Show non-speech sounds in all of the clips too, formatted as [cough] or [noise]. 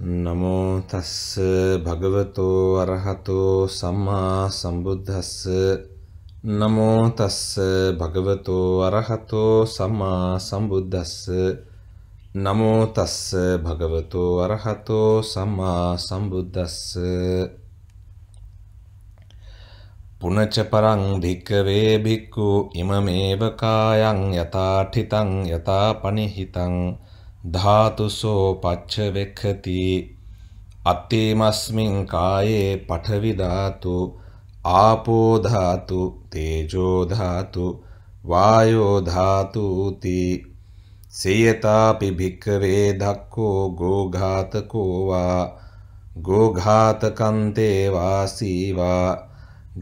නමෝ තස්ස භගවතෝ අරහතෝ සම්මා සම්බුද්දස්ස නමෝ තස්ස භගවතෝ අරහතෝ සම්මා සම්බුද්දස්ස නමෝ තස්ස භගවතෝ අරහතෝ සම්මා සම්බුද්දස්ස පුනච පරං භික්කවේ භික්ඛු ඉමමේව කායං යථාඨිතං යථාපනිහිතං ධාතුසෝ පච්ච වෙක්ඛති අත්තේමස්මින් කායේ පඨවි ධාතු ආපෝ ධාතු තේජෝ ධාතු වායෝ ධාතු තී සේයතාපි භික්කවේ ධක්කෝ ගෝඝාතකෝ වා ගෝඝාතකන්තේ වාසීවා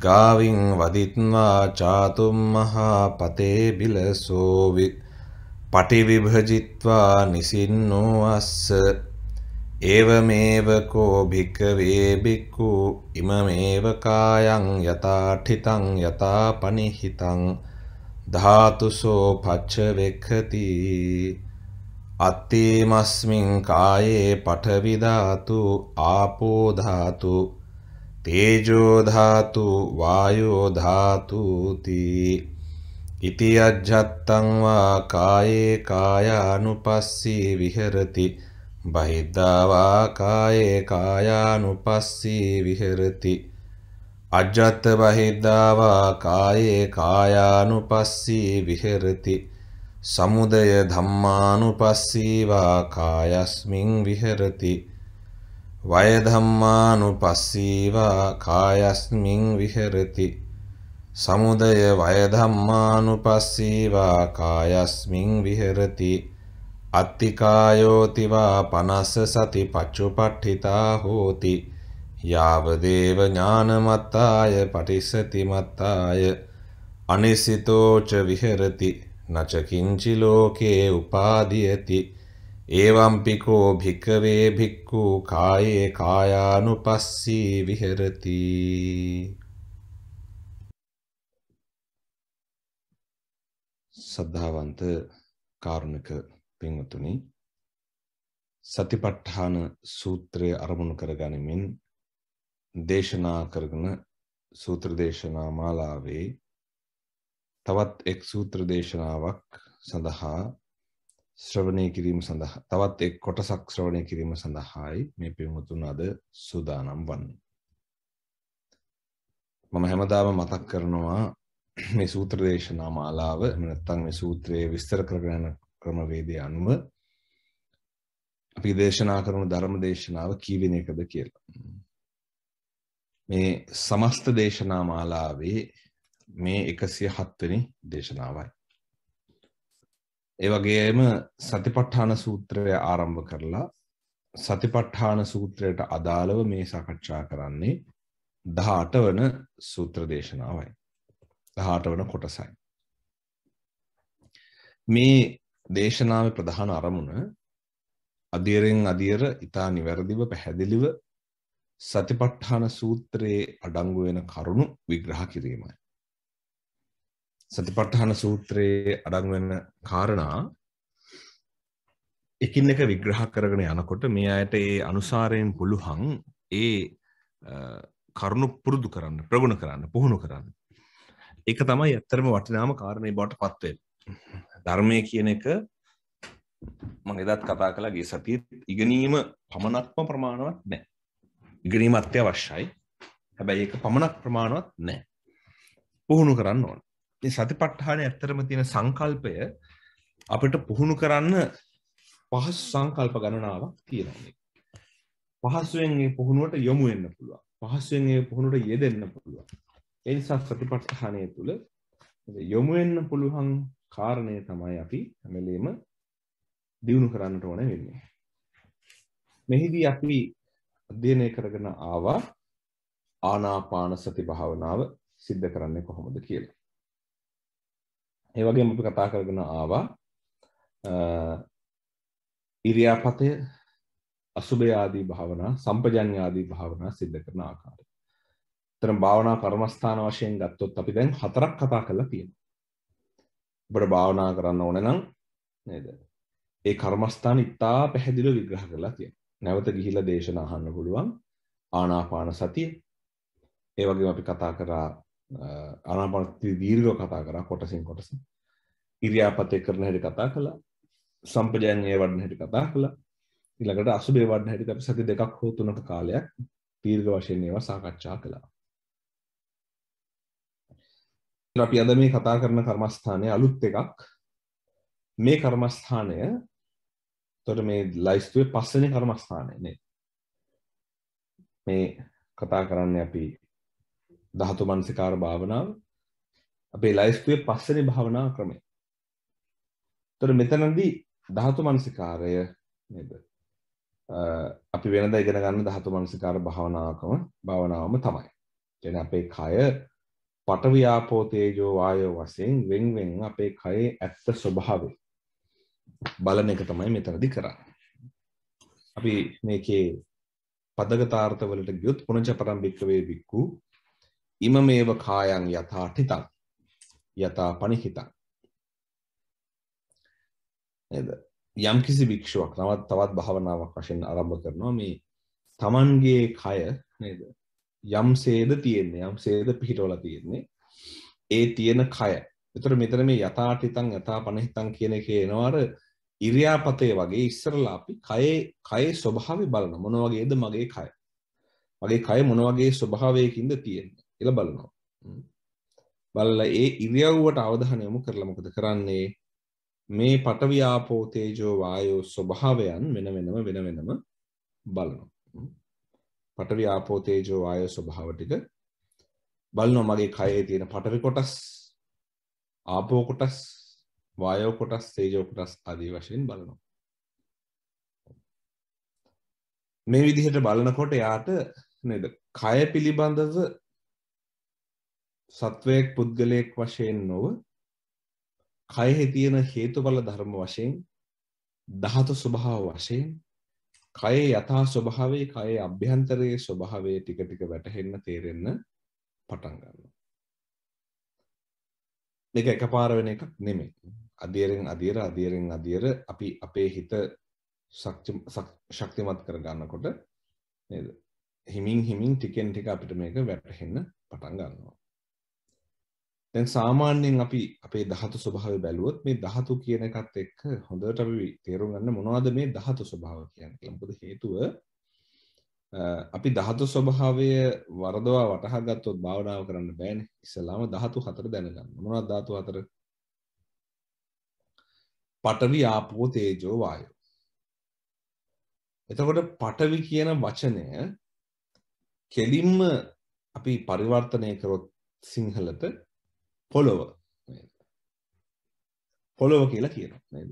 ගාවින් වදිත්වා චාතුම් මහා පතේ බිලසෝවි පටි විභජිත්වා නිසින්නෝ අස්ස ඒවමේව කෝ භික්කවේ බික්කු ඉමමේව කායන් යථාඨිතං යථා පනිහිතං ධාතුසෝ පච්ච වෙක්ඛති අත්තේමස්මින් කායේ පඨවි ධාතු ආපෝ ධාතු තේජෝ ධාතු වායෝ ධාතුති ඉති අජ්ජත්තංවා කායේ කායානුපස්සී විහෙරති බහිද්ධාවා කායේ කායානුපස්සී විහෙරති අජ්ජත්ත බහිද්ධාවා කායේ කායානුපස්සී විහෙරති සමුදය ධම්මානුපස්සීවා කායස්මින් විහෙරති වය ධම්මානුපස්සීවා කායස්මින් විහෙරති සමුදය වය ධම්මානුපස්සීවා කායස්මින් විහෙරති අත්තිකායෝති වා පනස්ස සති පච්චුපට්ඨිතා හෝති යාවදේව ඥානමත්තාය පටිසති මත්තාය අනිසිතෝච විහෙරති නච කිංචි ලෝකේ උපාදීයති ඒවම්පි කෝ භික්කවේ භික්ඛු කායේ කායානුපස්සී විහෙරති සද්ධාවන්ත කාරුණික පින්වතුනි සතිපට්ඨාන සූත්‍රය අරමුණු කරගනිමින් දේශනා කරන සූත්‍ර දේශනා මාලාවේ තවත් එක් සූත්‍ර දේශනාවක් සඳහා ශ්‍රවණය කිරීම සඳහා තවත් එක් කොටසක් ශ්‍රවණය කිරීම සඳහායි මේ පින්වතුන් අද සූදානම් වන්නේ මම හැමදාම මතක් කරනවා [clears throat] මේ සූත්‍ර දේශනා මාලාව එහෙම නැත්නම් මේ සූත්‍රයේ විස්තර කරගෙන යන ක්‍රමවේදය අනුව අපි දේශනා කරන ධර්ම දේශනාව කීවෙන එකද කියලා. මේ සමස්ත දේශනා මාලාවේ මේ 107 වෙනි දේශනාවයි. ඒ වගේම සතිපට්ඨාන සූත්‍රය ආරම්භ කරලා සතිපට්ඨාන සූත්‍රයට අදාළව මේ සාකච්ඡා කරන්නේ 18 වන සූත්‍ර දේශනාවයි. දහට වන කොටසයි. මේ දේශනාව ප්‍රධාන අරමුණ අධීරෙන් අධීර ඉතා නිවැරදිව පැහැදිලිව සතිපට්ඨාන සූත්‍රයේ අඩංගු වෙන කරුණු විග්‍රහ කිරීමයි. සතිපට්ඨාන සූත්‍රයේ අඩංගු වෙන කාරණා එකින් එක විග්‍රහ කරගෙන යනකොට මේ අයට ඒ අනුසාරයෙන් පුළුවන් ඒ කරුණු පුරුදු කරන්න ප්‍රගුණ කරන්න පුහුණු කරන්න එක තමයි ඇත්තරම වටිනාම කාරණය බොට පත්වෙන් ධර්මය කියන එක මං එදත් කතා කලා ගේ සතිය ඉගෙනීම පමණක්ම ප්‍රමාණවත් නෑ ඉගෙනීම අත්‍යවශ්‍යයි හැබැයි ඒක පමණක් ප්‍රමාණවත් නෑ පුහුණු කරන්න ඕන සති පට්ඨාන ඇත්තරම තියෙන සංකල්පය අපිට පුහුණු කරන්න පහසු සංකල්ප ගණනාවක් තියෙනවා පහසුවෙන් ඒ පුහුණුවට යොමු වෙන්න පුළුවන් පහසුවෙන් ඒ පුහුණුවට යෙදෙන්න පුළුවන් එනිසා සතිපට්ඨානය තුළ යොමු වෙන්න පුළුවන් කාරණය තමයි අපි හැමලේම දිනු කරන්නට ඕන වෙන්නේ. මෙහිදී අපි අධ්‍යයනය කරගෙන ආවා ආනාපාන සති භාවනාව සිද්ධ කරන්නේ කොහොමද කියලා. ඒ වගේම අපි කතා කරගෙන ආවා ඉරියාපතය අසුභය ආදී භාවනා සම්පජඤ්ඤ ආදී භාවනා සිද්ධ කරන ආකාරය. තරම් භාවනා කර්මස්ථාන වශයෙන් ගත්තොත් අපි දැන් හතරක් කතා කරලා තියෙනවා. ඔබට භාවනා කරන්න ඕන නම් නේද? ඒ කර්මස්ථාන ඉතා පැහැදිලිව විග්‍රහ කරලා තියෙනවා. නැවත ගිහිලා දේශනා අහන්න පුළුවන් ආනාපාන සතිය. ඒ වගේම අපි කතා කරා ආනාපාන සතිය දීර්ඝව කතා කරා කොටසින් කොටස. ඉරියාපතේ කරන හැටි කතා කළා. සම්පජාන්‍ය වඩන හැටි කතා කළා. ඊළඟට අසුබේ වඩන හැටි අපි සති දෙකක් හෝ තුනක කාලයක් දීර්ඝ වශයෙන් ඒවා සාකච්ඡා කළා. අපි අද මේ කතා කරන කර්මස්ථානය අලුත් එකක් මේ කර්මස්ථානය තොට මේ ලයිස්තුවේ පස්සන කර්මස්ථානයන මේ කතා කරන්න අපි දහතු මන්සිකාර භාවනාව අපේ ලයිස්තුවේ පස්සන භාවනා ක්‍රමය තොට මෙතනදී දහතු මන්සිකාරය නද අපි වෙනද ඉගෙන ගන්න දහතු මනසිකාර භාවනාවකම භාවනාවම තමයි ජන අපේ කය පටවියාපෝ තේජෝ වායෝ වශයෙන් වෙන්වෙන් අපේ කයේ ඇත්ත ස්වභාවය බලන එක තමයි මෙතනදි කරන්නේ. අපි මේකේ පදගතාර්ථ වලට ගියොත් පුනච පරම්පික වේ බික්කු ඉම මේව කායන් යථා ඨිතං යථා පනිහිතං නේද යම්කිසි භික්ෂුවක් නවත් තවත් භාවනාවක් වශයෙන් ආරම්භ කරනවා මේ තමන්ගේ කය නේද යම් සේද තියෙන්නේ යම් සේද පිහිටවල තියෙන්නේ ඒ තියෙන කය එතර මෙතන මේ යථාටිතං යථා පනහිතං කියන එකේ එනවාර ඉරියාපතේ වගේ ඉස්සරලා අපි කයේ කයේ ස්වභාවය බලන මොන වගේද මගේ කය මගේ කය මොන වගේ ස්වභාවයකින්ද තියෙන්නේ කියලා බලනවා බලලා ඒ ඉරියව්වට අවධානය යොමු කරලා මොකද කරන්නේ මේ පටවියාපෝ තේජෝ වායෝ ස්වභාවයන් වෙන වෙනම වෙන වෙනම බලනවා පටවි ආපෝ තේජෝ වායෝ ස්වභාව ටික බලනවා මගේ කයේ තියෙන පටවි කොටස් ආපෝ කොටස් වායෝ කොටස් තේජෝ කොටස් ආදී වශයෙන් බලනවා මේ විදිහට බලනකොට යාට නේද කය පිළිබඳව සත්වයෙක් පුද්ගලයෙක් වශයෙන් නොව කයෙහි තියෙන හේතුඵල ධර්ම වශයෙන් ධාතු ස්වභාව වශයෙන් කයේ යථා ස්වභාවේ කයේ අභ්‍යන්තරයේ ස්වභාවය ටික ටික වැටහෙන්න තේරෙන්න පටන් ගන්නවා. මේක එකපාර වෙන එකක් නෙමෙයි. අධීරෙන් අධීර අධීරෙන් අධීර අපි අපේ හිත ශක්තිමත් කර ගන්නකොට නේද? හිමින් හිමින් ටිකෙන් ටික අපිට මේක වැටහෙන්න පටන් ගන්නවා. දැන් සාමාන්‍යයෙන් අපි අපේ ධාතු ස්වභාවය බැලුවොත් මේ ධාතු කියන එකත් එක්ක හොඳට අපි තේරුම් ගන්න මොනවද මේ ධාතු ස්වභාව කියන්නේ කියලා. මොකද හේතුව අපි ධාතු ස්වභාවය වරදවා වටහා ගත්තොත් භාවනාව කරන්න බෑනේ. ඉස්සලාම ධාතු හතර දැනගන්න. මොනවද ධාතු හතර? පඨවි ආපෝ තේජෝ වායෝ. එතකොට පඨවි කියන වචනය කෙලින්ම අපි පරිවර්තනය කරොත් සිංහලට පොළොව පොළොව කියලා කියනවා නේද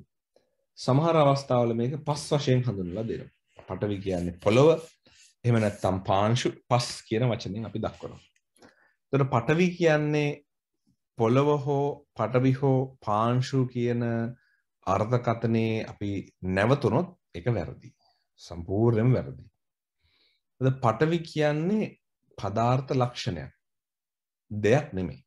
සමහර අවස්ථාවල මේක පස් වශයෙන් හඳුන්වලා දෙනවා පටවි කියන්නේ පොළොව එහෙම නැත්නම් පාංශු පස් කියන වචනෙන් අපි දක්වනවා එතකොට පටවි කියන්නේ පොළොව හෝ පටවි හෝ පාංශු කියන අර්ථකථනයේ අපි නැවතුනොත් එක වැරදි සම්පූර්ණයෙන්ම වැරදි පටවි කියන්නේ පදාර්ථ ලක්ෂණයක් දෙයක් නෙමෙයි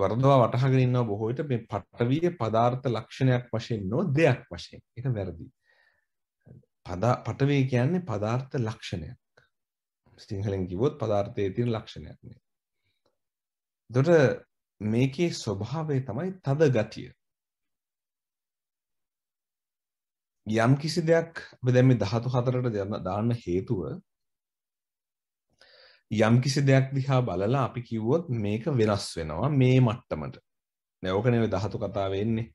වරදවා වටහගෙනන්න බොහෝට මේ පටවිය පදාර්ථ ලක්ෂණයක් වශයෙන් නෝ දෙයක් වශයෙන් එක වැරදි. පටවේ කියන්නේ පදාර්ථ ලක්ෂණයක් සිංහලෙන් කිවොත් පදාර්ථය තින ලක්ෂණයක්නේ. දොට මේකේ ස්වභාවය තමයි තද ගතිය යම් කිසි දෙයක් දැම දහතු හතරට දෙන්න දාන්න හේතුව යම් කිසි දෙයක් දිහා බලලා අපි කිව්වොත් මේක වෙනස් වෙනවා මේ මට්ටමට නැවක නෙව දහතු කතා වෙන්නේ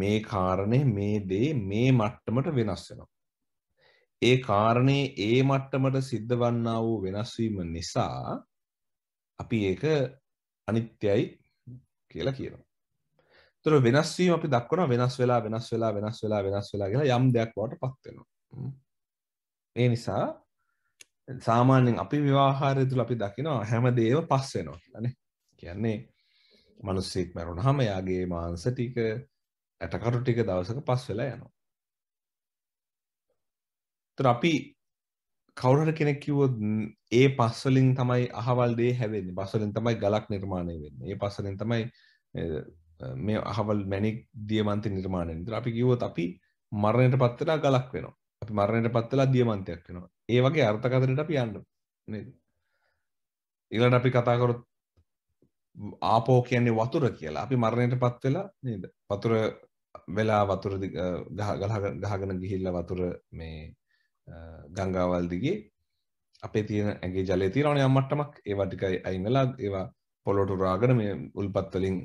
මේ කාරණය මේ දේ මේ මට්ටමට වෙනස් වෙනවා. ඒ කාරණය ඒ මට්ටමට සිද්ධ වන්නා වූ වෙනස්වීම නිසා අපි ඒක අනිත්‍යයි කියලා කියනවා. තොර වෙනස්වීම අපි දක්වන වෙනස් වෙලා වෙනස් වෙලා වෙනස් වෙලා වෙනස් වෙලා කියලා යම් දෙයක් බවට පත්වෙනවා. ඒ නිසා සාමාන්‍යෙන් අපි විවාහාරය තුළ අපි දකිනවා හැම දේව පස්සෙනවා කියලනේ කියන්නේ මනුස්සෙක් මැරුණ හම යාගේ මාංස ටික ඇටකරු ටික දවසක පස් වෙලා යනවා. තුර අපි කවුරට කෙනෙක් කිවොත් ඒ පස්වලින් තමයි අහවල්දේ හැවෙන්නේ පස්සලින් තමයි ගලක් නිර්මාණය වෙන්න ඒ පස්සලින් තමයි මේ අහවල් මැනික් දියමන්ති නිර්මාණයෙන් තුර අපි කිවොත් අපි මරණයට පත්වෙලා ගලක් වෙනවා අපි මරණයට පත්වෙලා දියමන්තයක් වෙනවා ඒ වගේ අර්ථකතනට අපි යන්න නේද ඊළඟට අපි කතා කරොත් ආපෝ කියන්නේ වතුර කියලා අපි මරණයට පත් වෙලා නේද වතුර වෙලා වතුර ගහගෙන ගිහිල්ලා වතුර මේ ගංගාවල් දිගේ අපේ තියෙන ඇගේ ජලය තියෙනවනේ අම්මට්ටමක් ඒවා ටිකයි අයින් වෙලා ඒවා පොළොට උරාගෙන මේ උල්පත් වලින්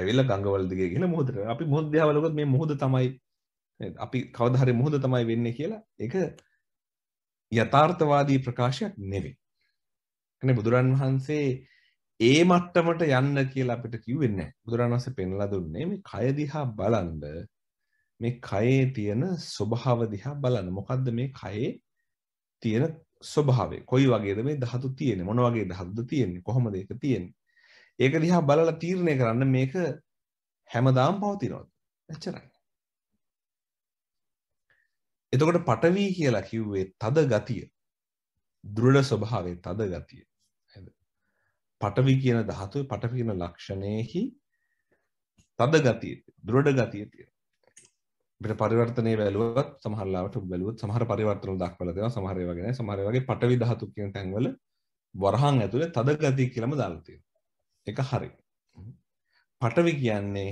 ඇවිල්ලා ගංගවල දිගේ ගෙන මොහොතට අපි මොහොත දිහා බලනකොට මේ මොහොත තමයි අපි කවදා හරි මොහොත තමයි වෙන්නේ කියලා ඒක යථාර්ථවාදී ප්‍රකාශයක් නෙවෙයි. කියන්නේ බුදුරන් වහන්සේ ඒ මට්ටමට යන්න කියලා අපිට කිව්වේ නැහැ. බුදුරන් වහන්සේ පෙන්ලා දුන්නේ මේ කය දිහා බලන්න මේ කයේ තියෙන ස්වභාව දිහා බලන්න. මොකද්ද මේ කයේ තියෙන ස්වභාවය? කොයි වගේද මේ ධාතු තියෙන්නේ? මොන වගේ ධාතුද තියෙන්නේ? කොහොමද ඒක තියෙන්නේ? ඒක දිහා බලලා තීරණය කරන්න මේක හැමදාම පවතිනවද? එච්චරයි. එතකොට පටවී කියලා කිව්වේ තද ගතිය දෘඩ ස්වභාවේ තද ගතිය පටවි කියන දහතුව පටවි කියන ලක්ෂණයෙහි තද ගතිය දෘඩ ගතිය තියෙන අපිට පරිවර්තනය වැලුවත් සමහරලාට බැලුවත් සමහර පරිවර්තන දක්වලා තියෙනවා සමහර ඒවා ගැන සමහර ඒවා වගේ පටවි ධාතු කියන තැන්වල වරහන් ඇතුලේ තද ගතිය කියලාම දාලා තියෙනවා ඒක හරි පටවි කියන්නේ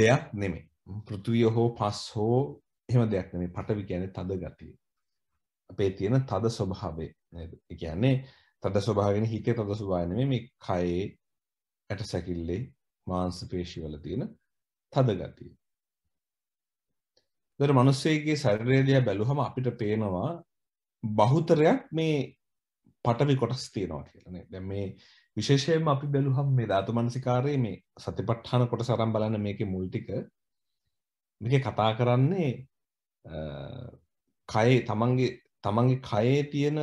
දෙයක් නෙමෙයි පෘථිවිය හෝ පස් හෝ එහෙම දෙයක් නෙමේ පටවි කියන්නේ තද ගතිය. අපේ තියෙන තද ස්වභාවය නේද? ඒ කියන්නේ තද ස්වභාවයෙන් හිතේ තද ස්වභාවය නෙමේ මේ කයේ ඇටසැකිල්ලේ මාංශ පේශිවල තියෙන තද ගතිය. දර මිනිස්සෙගේ ශරීරය දිහා බැලුවම අපිට පේනවා බහුතරයක් මේ පටවි කොටස් තියෙනවා කියලා නේ. දැන් මේ විශේෂයෙන්ම අපි බැලුවහම මේ ධාතු මනසිකාරයේ මේ සතිපට්ඨාන කොටස අරන් බලන්න මේකේ මුල් ටික මේකේ කතා කරන්නේ කයේ තමන්ගේ තමන්ගේ කයේ තියෙන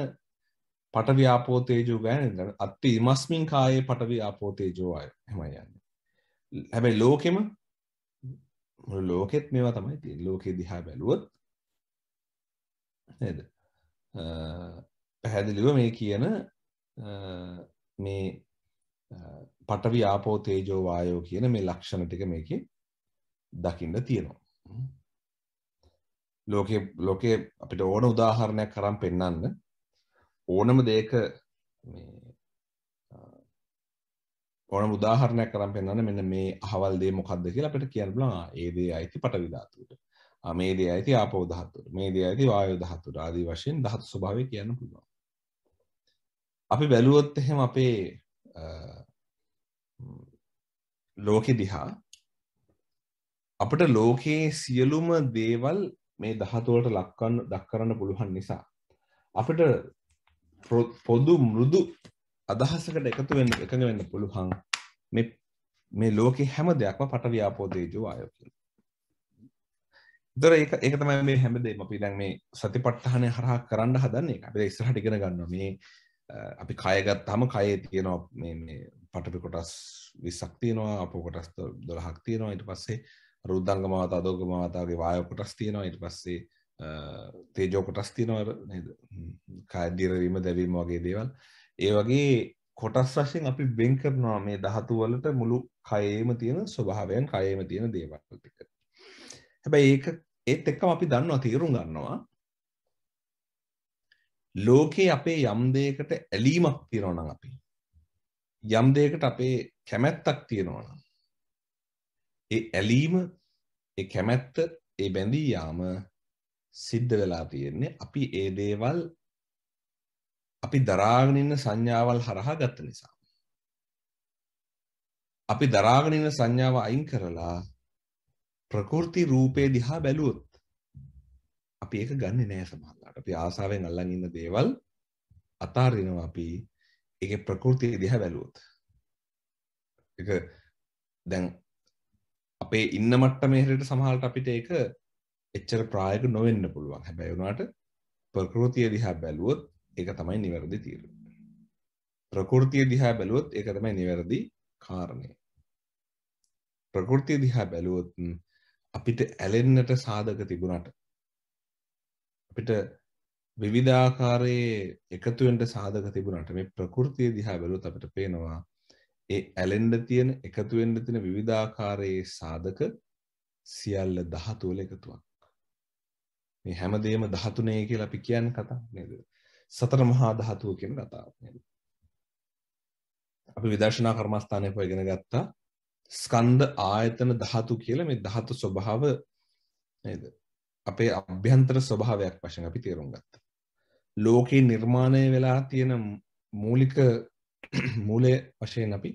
පටව්‍යාපෝතේජෝ ගෑන අත්ති ඉමස්මින් කායේ පටව්‍යාපෝතේජෝ අය හෙමයි යන්න හැබැයි ලෝකෙම ලෝකෙත් මේවා තමයි තිය ලෝකෙ දිහා බැලුවොත් නේද පැහැදිලිව මේ කියන මේ පටවි ආපෝතේජෝ වායෝ කියන මේ ලක්ෂණ ටික මේක දකිින්ට තියෙනවා ලෝකෙ ලෝකෙ අපිට ඕන උදාහරණයක් කරම් පෙන්නන්න ඕනම දේක ඕන උදාහරණයක් කරම් පෙන්න්න මෙන්න මේ අහවල් දේ මොකක්ද කියලා අපට කියන්නලා ඒ දේ අයිති පටවිධාතුවට මේ දේ අයිති ආපෝදහත්තුට මේ දේ අයිති වායෝදහත්තුට ආදී වශයෙන් දහත් ස්වභාවය කියන්න පුළුවන් අපි බැලුවොත් එහෙම අපේ ලෝකෙ දිහා අපට ලෝකයේ සියලුම දේවල් මේ දහතුවලට ලක්කන්න දක්කරන්න පුළුවන් නිසා අපිට පොදු මුරුදු අදහසකට එකතු වෙන්න එකඟ වෙන්න පුළුවන් මේ ලෝකෙ හැම දෙයක්ම පට ව්‍යාපෝදේජෝ ආයෝ කියලා දොර ඒක ඒක තමයි මේ හැමදේම අපි දැන් මේ සතිපට්ඨානය හරහා කරන්න හදන්නේ අපි ඉස්සරහට ඉගෙන ගන්නවා මේ අපි කය ගත්තාම කයේ තියෙනවා මේ මේ පටපි කොටස් 20ක් තියෙනවා අපෝ කොටස් 12ක් තියෙනවා ඊට පස්සේ රුද්ධංග මාත අදෝග මාතාගේ වාය කොටස් තියෙනවා ඉට පස්සේ තේජෝ කොටස් තියෙනවර කඩිරවීම දැවීම වගේ දේවල් ඒ වගේ කොටස් වශයෙන් අපි බෙන් කරනවා මේ දහතුවලට මුළු කයේම තියෙන ස්වභාවයන් කයේම තියෙන දේවල්ටික හැබැයි ඒක ඒත් එක්කම අපි දන්නවා තේරුම් ගන්නවා ලෝකයේ අපේ යම් දෙයකට ඇලීමක් තියෙනවා නම් අපි යම් දෙයකට අපේ කැමැත්තක් තියෙනවා නම් ඒ ඇලීම ඒ කැමැත්ත ඒ බැඳී යාම සිද්ධ වෙලා තියෙන්නේ අපි ඒ දේවල් අපි දරාගෙන ඉන්න සංඥාවල් හරහා ගත්ත නිසා. අපි දරාගෙන ඉන්න සංඥාව අයින් කරලා ප්‍රකෘති රූපේ දිහා බැලුවොත් අපි ඒක ගන්නෙ නෑ සමහරවිට. අපි ආසාවෙන් අල්ලන් ඉන්න දේවල් අතාරිනවා අපි ඒකේ ප්‍රകൃතිය දිහා බැලුවොත්. ඒක දැන් අපේ ඉන්න මට්ට මේහරට සමහල්ට අපිට ඒක එච්චර ප්‍රායක නොවෙන්න පුළුවන් හැබැයි වුණට ප්‍රකෘතිය දිහා බැලුවොත් ඒක තමයි නිවැරදි තීර ප්‍රකෘතිය දිහා බැලුවොත් ඒක තමයි නිවැරදි කාරණය ප්‍රකෘතිය දිහා බැලුවොත් අපිට ඇලෙන්නට සාධක තිබුණට අපිට විවිධාකාරයේ එකතුවෙන්ට සාධක තිබුණට මේ ප්‍රකෘතිය දිහා බැලුවොත් අපිට පේනවා ඒ ඇලෙන්ඩ තියෙන එකතුවෙන්ඩ තින විවිධාකාරයේ සාධක සියල්ල දහතුවල එකතුවක් මේ හැමදේම දහතුනය කියල අපි කියන්න කතා නේද සතර මහා දහතුව කියෙන කතාව අපි විදර්ශනා කර්මස්ථානය පයගෙන ගත්තා ස්කන්ද ආයතන දහතු කියල මේ දහතු ස්වභාව නේද අපේ අභ්‍යන්තර ස්වභාවයක් වශයෙන් අපි තේරුම් ගත්ත ලෝකයේ නිර්මාණය වෙලා තියෙන මූලික [clears throat] මූලය වශයෙන් අපි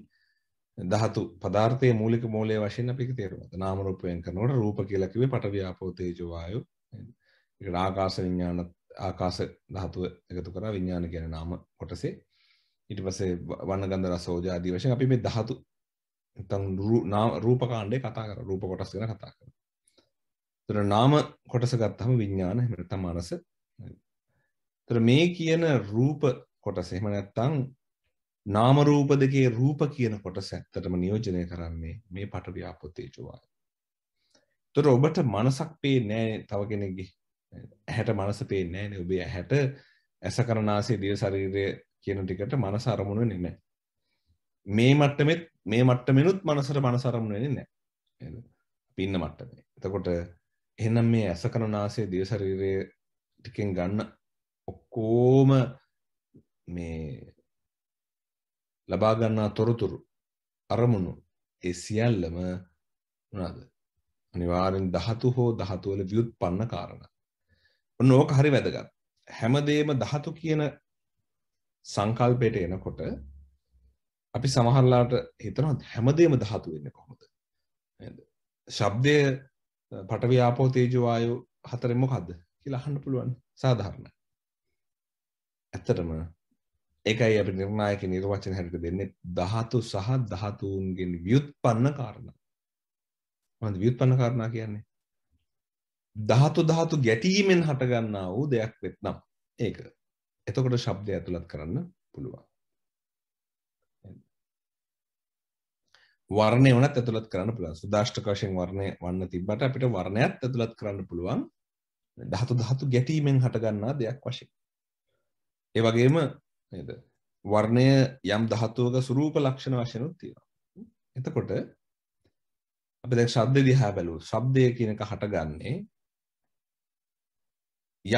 දහතු පදාර්ථය මූලික මූලය වශයෙන් අපි තේරුමත නාමරූපයෙන් කරනවට රූප කියලකිවේ පටව්‍යාපෝතේජවායු රාකාස විඤ්ඥාන ආකාස දහතුව එකතු කර විඤ්ඥාන ගැන නාම කොටසේ ඉට පසේ වන්නගන්ද රසෝජාදී වශයෙන් අපි මේ දහතු රූපකාණ්ඩේ කතා කර රූප කොටස් ගැන කතා කර තුර නාම කොටස ගත්තම විඤ්ඥාන හමරත මනස තර මේ කියන රූප කොටස එහෙම නැත්තං නාමරූප දෙකේ රූප කියන කොට සැත්තටම නියෝජනය කරන්නේ මේ පට ව්‍යාපොතේජවාය. තොර ඔබට මනසක් පේ නෑ තව කෙනෙගේ ඇහැට මනස පේ නෑන ඔබේ ඇහැට ඇස කරනාසේ දිය ශරීරය කියන ටිකට මනස අරමුණ නෙනෑ. මේ මට්ටමෙත් මේ මට්ටමෙනුත් මනසට මනසරමුණ නෑ පින්න මට්ටමේ. එතකොට එනම් මේ ඇස කරනාසේ දිය ශරීරය ටිකෙන් ගන්න ඔක්කෝම මේ ලබාගන්නා තොරතුරු අරමුණු ඒ සියල්ලම වනාද අනිවාරෙන් දහතු හෝ දහතුවල වියුත් පන්න කාරණ ඔන්න ඕක හරි වැදගත් හැමදේම දහතු කියන සංකල්පයට එනකොට අපි සමහරලාට හිතනත් හැමදේම දහතු වෙන්න කොහොමද ශබ්දය පටව්‍යාපෝ තේජවායු හතරෙම මොකක්ද කියලා අහන්න පුළුවන් සාධාරණ ඇත්තටම එකයි අපි නිර්ණායක නිර්වචන හැරට දෙන්නේ ධාතු සහ ධාතුන්ගෙන් ව්‍යුත්පන්න කාරණා. මොනවද ව්‍යුත්පන්න කාරණා කියන්නේ? ධාතු ධාතු ගැටීමෙන් හටගන්නා වූ දෙයක් වෙත්නම් ඒක. එතකොට ශබ්දය ඇතුළත් කරන්න පුළුවන්. වර්ණය වනත් ඇතුළත් කරන්න පුළුවන්. සුදාෂ්ටක වශයෙන් වර්ණය වන්න තිබ්බට අපිට වර්ණයත් ඇතුළත් කරන්න පුළුවන්. ධාතු ධාතු ගැටීමෙන් හටගන්නා දෙයක් වශයෙන්. ඒ වගේම නේද වර්ණය යම් ධාතුවක සුරූප ලක්ෂණ වශයෙන්ුත් තියෙනවා එතකොට අපි දැන් ශබ්ද දිහා බැලුවොත් ශබ්දය කියන එක හටගන්නේ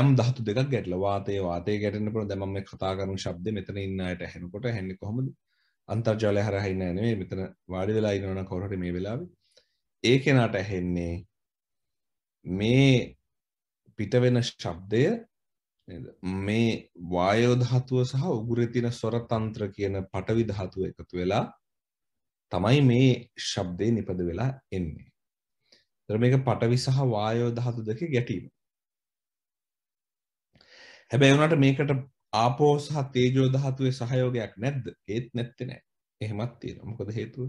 යම් ධාතු දෙකක් ගැටලා වාතයේ වාතයේ ගැටෙන්න පුළුවන් දැන් මම මේ කතා කරන ශබ්දෙ මෙතන ඉන්න අයට ඇහෙනකොට ඇහෙන්නේ කොහොමද අන්තර්ජාලය හරහා ඉන්න නෙමෙයි මෙතන වාඩි වෙලා ඉන්නවනම් කවුරු හරි මේ වෙලාවේ ඒ කෙනාට ඇහෙන්නේ මේ පිට වෙන ශබ්දය මේ වායෝධාතුව සහ උගුරේ තියෙන ස්වර තන්ත්‍ර කියන පටවි ධාතුව එකතු වෙලා තමයි මේ ශබ්දේ නිපද වෙලා එන්නේ. ඒතර මේක පටවි සහ වායෝ ධාතු දෙකේ ගැටීම. හැබැයි උනට මේකට ආපෝ සහ තේජෝ ධාතුවේ සහයෝගයක් නැද්ද? ඒත් නැත්තේ නෑ. එහෙමත් තියෙනවා. මොකද හේතුව?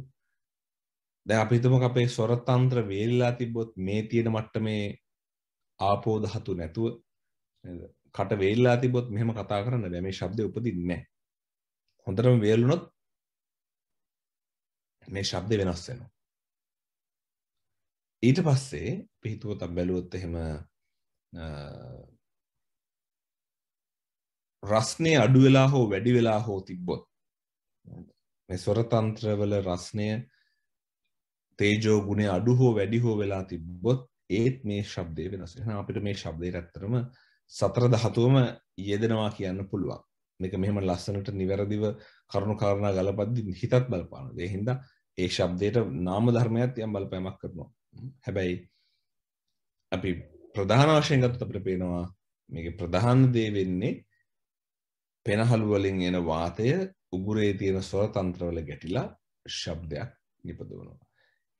දැන් අපි හිතමුක අපේ ස්වර තන්ත්‍ර වේලිලා තිබ්බොත් මේ තියෙන මට්ටමේ ආපෝ ධාතු නැතුව නේද? කට වේල්ලා තිබොත් මෙහෙම කතා කරන්න බෑ මේ ශබ්දය උපදින්නේ නැහැ. හොඳටම වේලුනොත් මේ ශබ්ද වෙනස් වෙනවා. ඊට පස්සේ පිහිතුවත බැලුවොත් එහෙම රස්නය අඩු වෙලා හෝ වැඩි වෙලා හෝ තිබ්බොත් මේ ස්වරතන්ත්‍රවල රස්නය තේජෝ ගුණේ අඩු හෝ වැඩි හෝ වෙලා තිබ්බොත් ඒත් මේ ශබ්දය වෙනස් වෙනවා අපිට මේ ශබ්දයට ඇත්තටම සතර ධාතුවම යෙදෙනවා කියන්න පුළුවන්. මේක මෙහෙම ලස්සනට නිවැරදිව කරුණු කාරණා ගලපද්දි හිතත් බලපානවා. ඒ හින්දා ඒ ශබ්දයට නාම ධර්මයක් යම් බලපෑමක් කරනවා. හැබැයි අපි ප්‍රධාන වශයෙන් ගත්තොත් අපිට පේනවා මේකේ ප්‍රධාන දේ වෙන්නේ පෙනහළු වලින් එන වාතය උගුරේ තියෙන ස්වර තන්ත්‍රවල ගැටිලා ශබ්දයක් නිපදවනවා.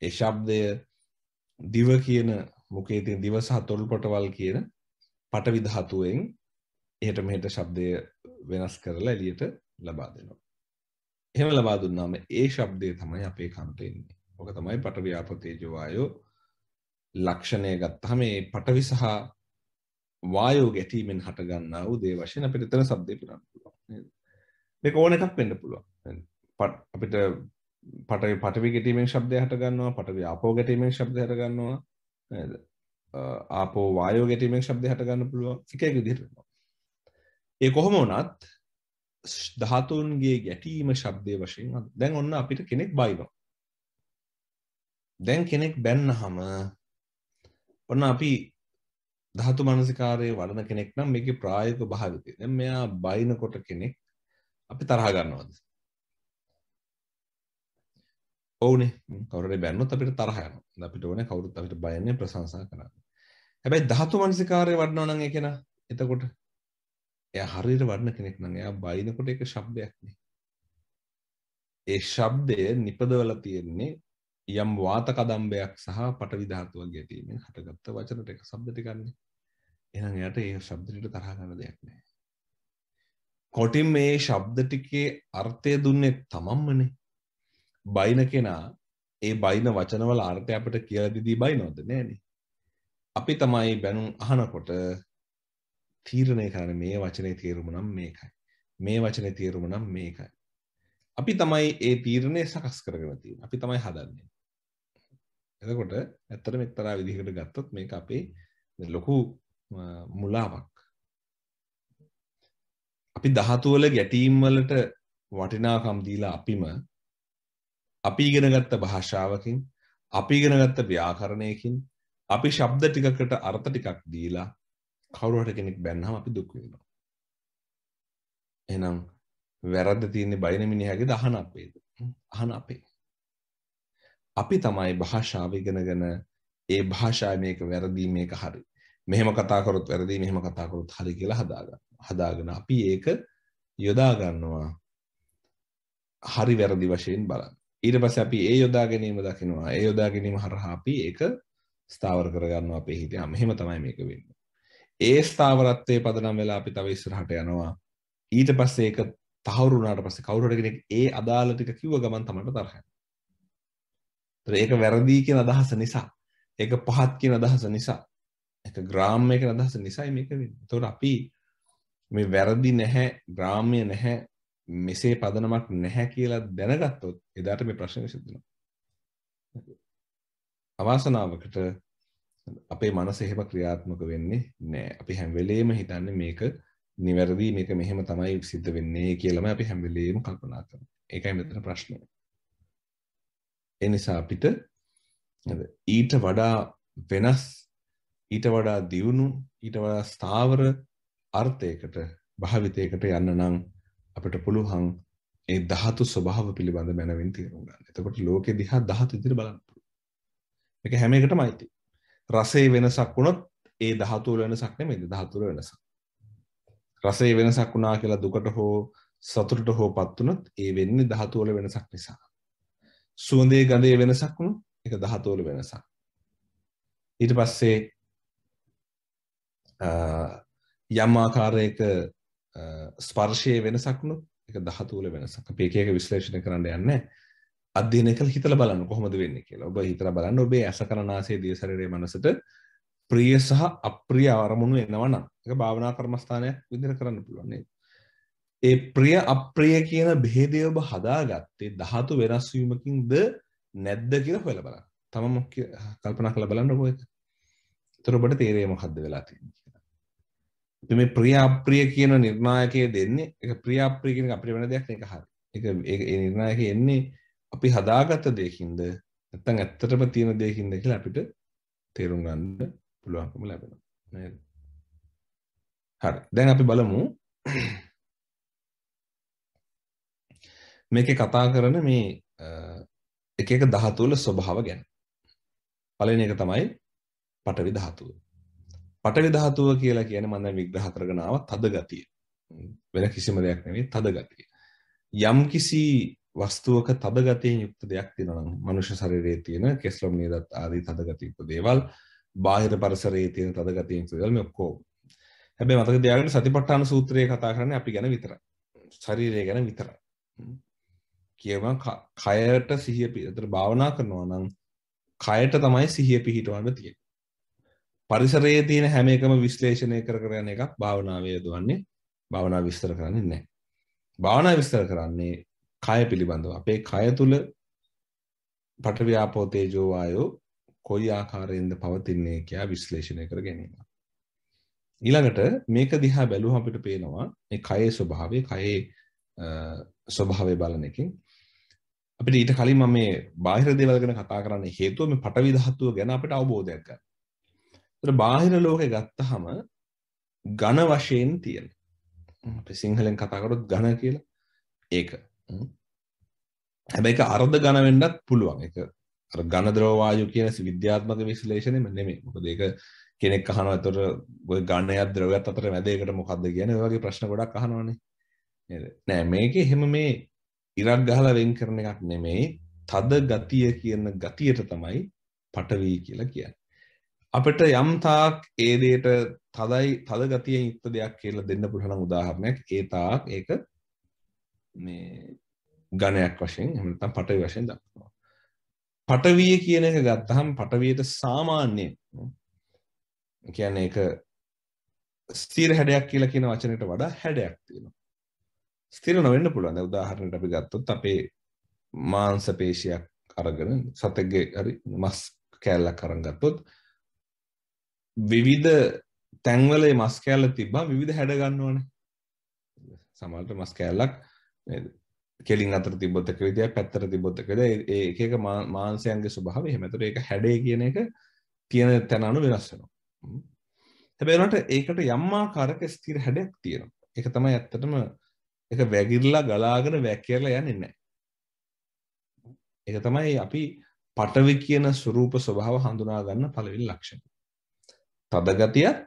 ඒ ශබ්දය දිව කියන මුකේ තියෙන දිව සහ තොල්පටවල් කියන පටවි ධාතුවෙන් එහෙට මෙහෙට ශබ්දය වෙනස් කරලා එළියට ලබා දෙනවා. එහෙම ලබා දුන්නාම ඒ ශබ්දය තමයි අපේ කනට එන්නේ. ඕක තමයි පටවි ආපෝ තේජෝ වායෝ ලක්ෂණය ගත්තාම මේ පටවි සහ වායෝ ගැටීමෙන් හටගන්නා වූ දේ වශයෙන් අපිට එතන શબ્දේ පිරන්න පුළුවන් නේද? මේක ඕන එකක් වෙන්න පුළුවන්. අපිට පටවි පටවි ගැටීමෙන් શબ્දය හටගන්නවා, පටවි ආපෝ ගැටීමෙන් શબ્දය හටගන්නවා නේද? ආපෝ වායෝ ගැටීමෙන් ශබ්ද හටගන්න පුළුවන් එක එක විදිහටනවා ඒ කොහොම වනත් ධාතුන්ගේ ගැටීම ශබ්දය වශයෙන් දැන් ඔන්න අපිට කෙනෙක් බයිනවා දැන් කෙනෙක් බැන්න හම ඔන්න අපි ධාතු මනසිකාරය වඩන කෙනෙක් නම් මේක ප්‍රායක භාවිතය දැන් මෙයා බයිනකොට කෙනෙක් අපි තරහ ගන්නවද ඕනේ කවරට බැන්නොත් අපිට තරහයන අපිට ඕන කවුරුත් අපිට බයන්නේ ප්‍රසංසා කරන්න හැබැයි ධාතු මනසිකාරය වඩනවා නම් ඒ කෙනා එතකොට එයා හරියට වඩන කෙනෙක් නම් එයා බයිනකොට ඒක ශබ්දයක් නේ. ඒ ශබ්දය නිපදවලා තියෙන්නේ යම් වාත කදම්බයක් සහ පටවි ධාතුවක් ගැටීමෙන් හටගත්ත වචන ටික ශබ්ද ටිකක් නේ. එහෙනම් එයාට ඒ ශබ්ද ටිකට තරහ ගන්න දෙයක් නැහැ. කොටින් මේ ශබ්ද ටිකේ අර්ථය දුන්නේ තමන්මනේ. බයින කෙනා ඒ බයින වචනවල අර්ථය අපිට කියලා දෙදී බයිනවද නෑනේ. අපි තමයි බැනුම් අහනකොට තීරණය කරන මේ වචනේ තේරුම නම් මේකයි. මේ වචනේ තේරුම නම් මේකයි. අපි තමයි ඒ තීරණය සකස් කරගෙන තියෙන්නේ. අපි තමයි හදන්නේ. එතකොට ඇත්තටම එක්තරා විදිහකට ගත්තොත් මේක අපේ ලොකු මුලාවක්. අපි ධාතු වල ගැටීම් වලට වටිනාකම් දීලා අපිම අපි ඉගෙනගත්ත භාෂාවකින් අපි ඉගෙනගත්ත ව්‍යාකරණයකින් අපි ශබ්ද ටිකකට අර්ථ ටිකක් දීලා කවුරුහට කෙනෙක් බැන්නම අපි දුක් වෙනවා. එහෙනම් වැරද්ද තියෙන්නේ බයින මිනිහාගේ දහන අපේද? අහන අපේ. අපි තමයි භාෂාව ඉගෙනගෙන ඒ භාෂාව මේක වැරදි මේක හරි. මෙහෙම කතා කරොත් වැරදි මෙහෙම කතා කරොත් හරි කියලා හදාගන්න. හදාගෙන අපි ඒක යොදා ගන්නවා. හරි වැරදි වශයෙන් බලන්න. ඊට පස්සේ අපි ඒ යොදා ගැනීම දකිනවා. ඒ යොදා ගැනීම හරහා අපි ඒක ස්ථාවර කරගන්නවා අපේ හිතේ. මෙහෙම තමයි මේක වෙන්නේ. ඒ ස්ථාවරත්වයේ පදනම් වෙලා අපි තව ඉස්සරහට යනවා. ඊට පස්සේ ඒක තහවුරු වුණාට පස්සේ කවුරු හරි කෙනෙක් ඒ අදාළ ටික කිව්ව ගමන් තමයි තරහ යන්නේ. ඒක වැරදි කියන අදහස නිසා, ඒක පහත් කියන අදහස නිසා, ඒක ග්‍රාම්‍ය කියන අදහස නිසායි මේක වෙන්නේ. ඒතකොට අපි මේ වැරදි නැහැ, ග්‍රාම්‍ය නැහැ, මෙසේ පදනමක් නැහැ කියලා දැනගත්තොත් එදාට මේ ප්‍රශ්නේ විසඳෙනවා. අවාසනාවකට අපේ මනස එහෙම ක්‍රියාත්මක වෙන්නේ නෑ අපි හැම්වෙලේම හිතන්න මේක නිවැරදි මේක මෙහෙම තමයි සිද්ධ වෙන්නේ කියලම අපි හැම්වෙලේම කල්පනා කරන එකයි මෙතන ප්‍රශ්නය එනිසා අපිට ඊට වඩා වෙනස් ඊට වඩා දියුණු ඊට වඩා ස්ථාවර අර්ථයකට භාවිතයකට යන්න නම් අපිට පුළුවන් ඒ ධාතු ස්වභාව පිළිබඳ මැනවින් තේරුම් ගන්න. එතකොට ලෝකෙ දිහා ධාතු ඉදිරිය බලන්න. එක හැම එකට මයිති රසේ වෙනසක් වුණොත් ඒ දහතුර වෙනසක්න මෙද දහතුර වෙනස රසේ වෙනසක් වුණා කියලා දුකට හෝ සතුරට හෝ පත්වනොත් ඒ වෙන්නේ දහතුවල වෙනසක් නිසා සුවඳේ ගඳේ වෙනසක් වුණු එක දහතුවල වෙනසක් ඊට පස්සේ යම්මාකාරයක ස්පර්ශය වෙනසක්නු එක දහතුවල වෙනසක් පේකක විශ්ලේෂණ කරන්න යන්න අධ්‍යයනය කළ හිතල බලන්න කොහොමද වෙන්න කියලා ඔබ හිතර බලන්න ඔබේ ඇස කරනාසේ දිය සරරේ මනසට ප්‍රිය සහ අප්‍රිය අරමුණු එනවනම් එක භාවනා කර්මස්ථානයක් විදිර කරන්න පුළුවන්නේ ඒ ප්‍රිය අප්‍රිය කියන බෙහෙදය ඔබ හදාගත්තේ දහතු වෙනස්වීමකින්ද නැද්ද කියලා හොල බලා තමම කල්පනා කළ බලන්න ඔබ තොරබට තේරේම හද්ද වෙලා තියන්නේ කියලා මේ ප්‍රිය අප්‍රිය කියන නිර්ණායකය දෙන්නේ එක ප්‍රිය අප්‍රිය කියන අප්‍රිය වෙන දෙයක් එක හරි එක ඒ නිර්ණායකය එන්නේ අපි හදාගත දෙකින්ද නැත්තම් ඇත්තටම තියෙන දෙකින්ද කියලා අපිට තේරුම් ගන්න පුළුවන්කම ලැබෙනවා නේද හරි දැන් අපි බලමු මේකේ කතා කරන මේ එක එක ධාතු වල ස්වභාව ගැන පළවෙනි එක තමයි පටවි ධාතුව පටවි ධාතුව කියලා කියන්නේ මම දැන් විග්‍රහ කරගෙන ආවා තද ගතිය වෙන කිසිම දෙයක් නෙවෙයි තද ගතිය යම් කිසි වස්තුවක තදගතයෙන් යුක්ත දෙයක් තිනම් මනුෂ්‍ය ශරීරයේ තියෙන කෙස්ලොම් නියදත් ආදී තදගත යුක්ත දේවල් බාහිර පරිසරයේ තියෙන තදගතයෙන් යුක්ත දේවල් මේ ඔක්කොම හැබැයි මතක තියාගන්න සතිපට්ඨාන සූත්‍රය කතා කරන්නේ අපි ගැන විතරයි ශරීරය ගැන විතරයි කියවන් කයට සිහිය පිතර භාවනා කරනවා නම් කයට තමයි සිහිය පිහිටවන්න තියෙන. පරිසරයේ තියෙන හැම එකම විශ්ලේෂණය කර කර යන එකක් භාවනාවේ යොදවන්නේ භාවනා විස්තර කරන්නේ නැහැ. භාවනා විස්තර කරන්නේ කය පිළිබඳව අපේ කය තුල පටවියාපෝ තේජෝ වායෝ කොයි ආකාරයෙන්ද පවතින්නේ කියලා විශ්ලේෂණය කර ගැනීම. ඊළඟට මේක දිහා බැලුවම අපිට පේනවා මේ කයේ ස්වභාවය කයේ ස්වභාවය බලන එකෙන් අපිට ඊට කලින් මම මේ බාහිර දේවල් ගැන කතා කරන්න හේතුව මේ පටවි ධාතුව ගැන අපිට අවබෝධයක් ගන්න. ඒතර බාහිර ලෝකේ ගත්තහම ඝන වශයෙන් තියෙන. අපි සිංහලෙන් කතා කරොත් ඝන කියලා. ඒක. හැබැයි අර්ධ ගණ වෙන්නත් පුළුවන් එක ගණද්‍රවායු කියන විද්‍යාත්මක විශ්ලේෂණය නෙමේ මොකද ඒක කෙනෙක් අහනවා එතකොට ඔය ගණයක් ද්‍රවයක් අතර මැදයකට මොකද්ද කියන්නේ ඔය වගේ ප්‍රශ්න ගොඩක් අහනවනේ නේද නෑ මේකේ එහෙම මේ ඉරක් ගහලා වෙන් කරන එකක් නෙමෙයි තද ගතිය කියන ගතියට තමයි පටවි කියලා කියන්නේ අපිට යම් තාක් ඒ දෙයට තදයි තද ගතියෙන් යුක්ත දෙයක් කියලා දෙන්න පුළුවන් උදාහරණයක් ඒ තාක් ඒක මේ ගණයක් වශයෙන් හමතම් පටවි වශයෙන් දක්වා. පටවිය කියන එක ගත්තහම් පටවියට සාමාන්‍යයෙන් කියන්නේ එක ස්ථීර හැඩයක් කියලා කියන වචනයට වඩා හැඩයක් තියෙනවා. ස්ථීර නොවෙන්න පුළුවන්. දැන් උදාහරණයක් අපි ගත්තොත් අපේ මාංශ පේශියක් අරගෙන සතෙක්ගේ හරි මස් කෑල්ලක් අරන් ගත්තොත් විවිධ තැන්වල මස් කෑල්ල තිබ්බා විවිධ හැඩ ගන්නවනේ. සමහරට මස් කෑල්ලක් කෙලින් අතර තිබොත්තක විදිය පැත්තර තිබොත්තකද ඒක මාන්සයන්ගේ ස්වභාව හෙමතර ඒක හැඩේ කියන එක තියෙන තැනනු වෙනස්සනවා හැබැනට ඒකට යම්මා කාරක ස්තිර හැඩයක් තියෙන එක තමයි ඇත්තටම එක වැගිරලා ගලාගෙන වැැකරලා යන්නේනෑ එක තමයි අපි පටවි කියන ස්වරූප ස්වභාව හඳුනාගන්න පළවිල් ලක්ෂණ තදගතියත්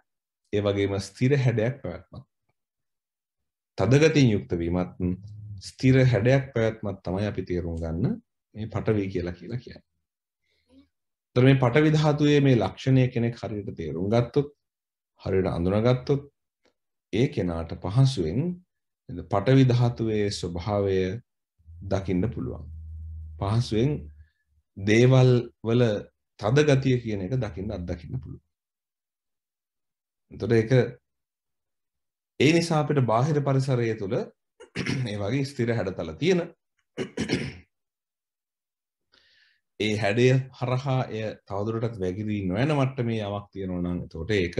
ඒ වගේම ස්තිර හැඩයක් පැවැත්මක් තදගතින් යුක්ත වීමත් ස්ථිර හැඩයක් පැවැත්මක් තමයි අපි තේරුම් ගන්න මේ පටවි කියලා කියලා කියන්නේ. ඒතර මේ පටවි ධාතුවේ මේ ලක්ෂණය කෙනෙක් හරියට තේරුම් ගත්තොත් හරියට අඳුනගත්තොත් ඒ කෙනාට පහසුවෙන් පටවි ධාතුවේ ස්වභාවය දකින්න පුළුවන්. පහසුවෙන් දේවල් වල තද ගතිය කියන එක දකින්න අත්දකින්න පුළුවන්. එතකොට ඒක ඒ නිසා අපිට බාහිර පරිසරය තුළ [clears throat] ඒ වගේ ස්තිර හැඩතල තියෙන ඒ හැඩය හරහා එය තවදුරටත් වැගිරී නොයන මට්ටමේ යමක් තියෙනවා නම් එතකොට ඒක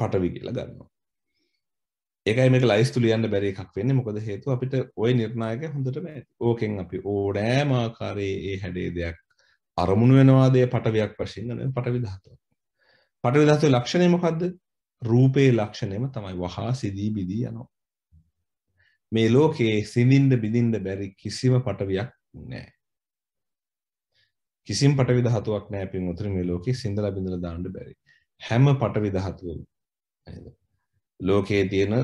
පටවි කියලා ගන්නවා. ඒකයි මේක ලයිස්තු ලියන්න බැරි එකක් වෙන්නේ. මොකද හේතුව අපිට ওই නිර්ණායකය හොඳටම ඇති. ඕකෙන් අපි ඕනෑම ආකාරයේ ඒ හැඩේ දෙයක් අරමුණු වෙනවාද ඒ පටවියක් වශයෙන් නැත්නම් පටවි ධාතුව. පටවි ධාතුවේ ලක්ෂණය මොකද්ද? රූපේ ලක්ෂණයම තමයි වහා සිදී බිදී යනවා. මේ ලෝකයේ සිඳින්ඩ බිඳින්ඩ බැරි කිසිම පටවියක් නෑ කිසිම් පටවි දහතුවක් නෑ පින් උතුර මේ ලෝක සිින්දල බිඳල දාන්න බැරි හැම පටවි දහතුව ලෝකයේ තියෙන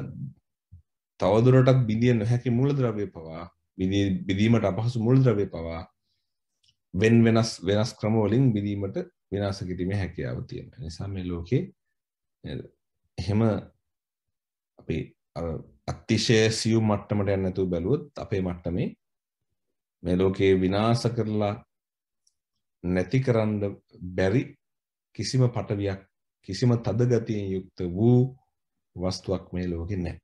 තවදුරටත් බිඳිය නොහැකි මුල ද්‍රවය පවා බිදීමට අපහසු මුල් ද්‍රවය පවා වෙන් වෙනස් වෙනස් ක්‍රමවලින් බිදීමට වෙනස කිරීමේ හැකියාව තියෙන නිසා මේ ලෝකේ එහෙම අපි අතිශය සියුම් මට්ටමට යන්න නැතුව බැලුවොත් අපේ මට්ටමේ මේ ලෝකයේ විනාශ කරලා නැති කරන්න බැරි කිසිම පටවියක් කිසිම තද ගතියෙන් යුක්ත වූ වස්තුවක් මේ ලෝකේ නැහැ.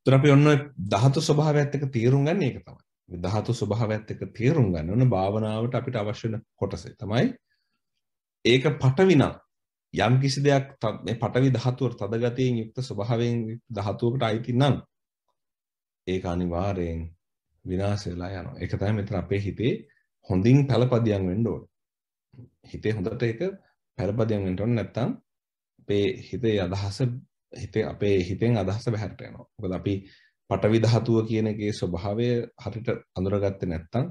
ඒතර අපි ඔන්න ධාතු ස්වභාවයත් එක්ක තීරුම් ගන්න එක තමයි. මේ ධාතු ස්වභාවයත් එක්ක තීරුම් ගන්න ඕන භාවනාවට අපිට අවශ්‍ය වෙන කොටසේ තමයි ඒක පටවිනම් යම් කිසි දෙයක් මේ පටවි ධාතුවර තදගතයෙන් යුක්ත ස්වභාවයෙන් ධාතුවකට අයිති නම් ඒක අනිවාර්යෙන් විනාශ වෙලා යනවා. ඒක තමයි මෙතන අපේ හිතේ හොඳින් පළපදියම් වෙන්න ඕන. හිතේ හොඳට ඒක පළපදියම් වෙන්න ඕන නැත්නම් අපේ හිතේ අදහස හිතේ අපේ හිතෙන් අදහස බහැරට යනවා. මොකද අපි පටවි ධාතුව කියන එකේ ස්වභාවය හරියට අඳුරගත්තේ නැත්නම්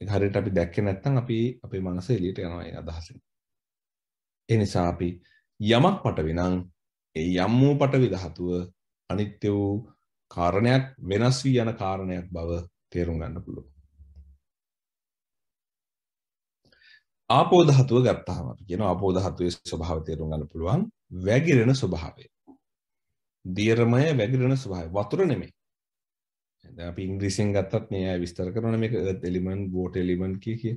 ඒක හරියට අපි දැක්කේ නැත්නම් අපි අපේ මනස එළියට යනවා ඒ අදහසෙන්. එනිසා අපි යමක් පටවිනං ඒ යම් වූ පටවි දහතුව අනිත්‍ය වූ කාරණයක් වෙනස් වී යන කාරණයක් බව තේරුම් ගන්න පුළුව. ආපෝධහතුව ගත්තාම කියෙන ආපෝධහතුවේ ස්වභාව තේරුම් ගන්න පුළුවන් වැගිරෙන ස්වභාවය. දියරමය වැගිරෙන ස්වභාව වතුර නෙමේ ඉංග්‍රීසින් ගත්තත් මේ විස්තර කරන මේ එලිමන් බෝට එලිමන් කිය කිය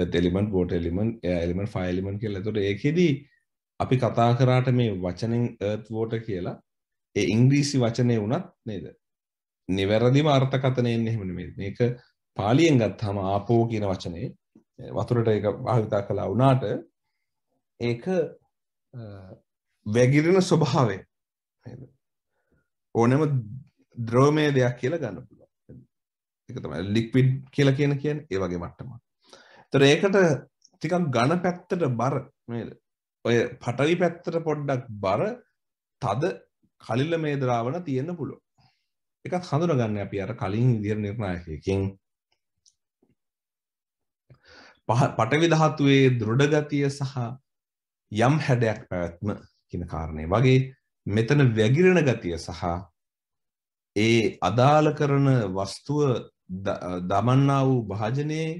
එලිමන් බෝට එලිමන් එලිමන් ෆයිලිමන් කියලා තොට ඒකෙදී අපි කතා කරාට මේ වචනෙන් ඒත් වෝට කියලා ඒ ඉංග්‍රීසි වචනය වුණත් නේද නිවැරදිම අර්ථකතනයෙන් එහෙමන මේ මේක පාලියෙන් ගත් හම ආපෝ කියන වචනේ වතුරට එක භාවිතා කලා වුනාට ඒක වැගිරෙන ස්වභාවය ඕනම ද්‍රෝමය දෙයක් කියලා ගන්න පුළුව එක තමයි ලික්විඩ් කියලා කියන කියන ඒ වගේ මට්ටම තොර ඒකට තිකක් ගණ පැත්තට බර මේද ඔය පටවි පැත්තට පොඩ්ඩක් බර තද කලිල්ල මේ ද්‍රාවණ තියෙන්න පුළුව එකත් හඳුනගන්න අපි අර කලින් ඉදිර නිර්ණායකයකින් පටවි දහතුවේ දෘඩගතිය සහ යම් හැඩයක් පැවැත්ම කියන කාරණය වගේ මෙතන වැගිරෙන ගතිය සහ ඒ අදාළ කරන වස්තුව දමන්නා වූ භාජනයේ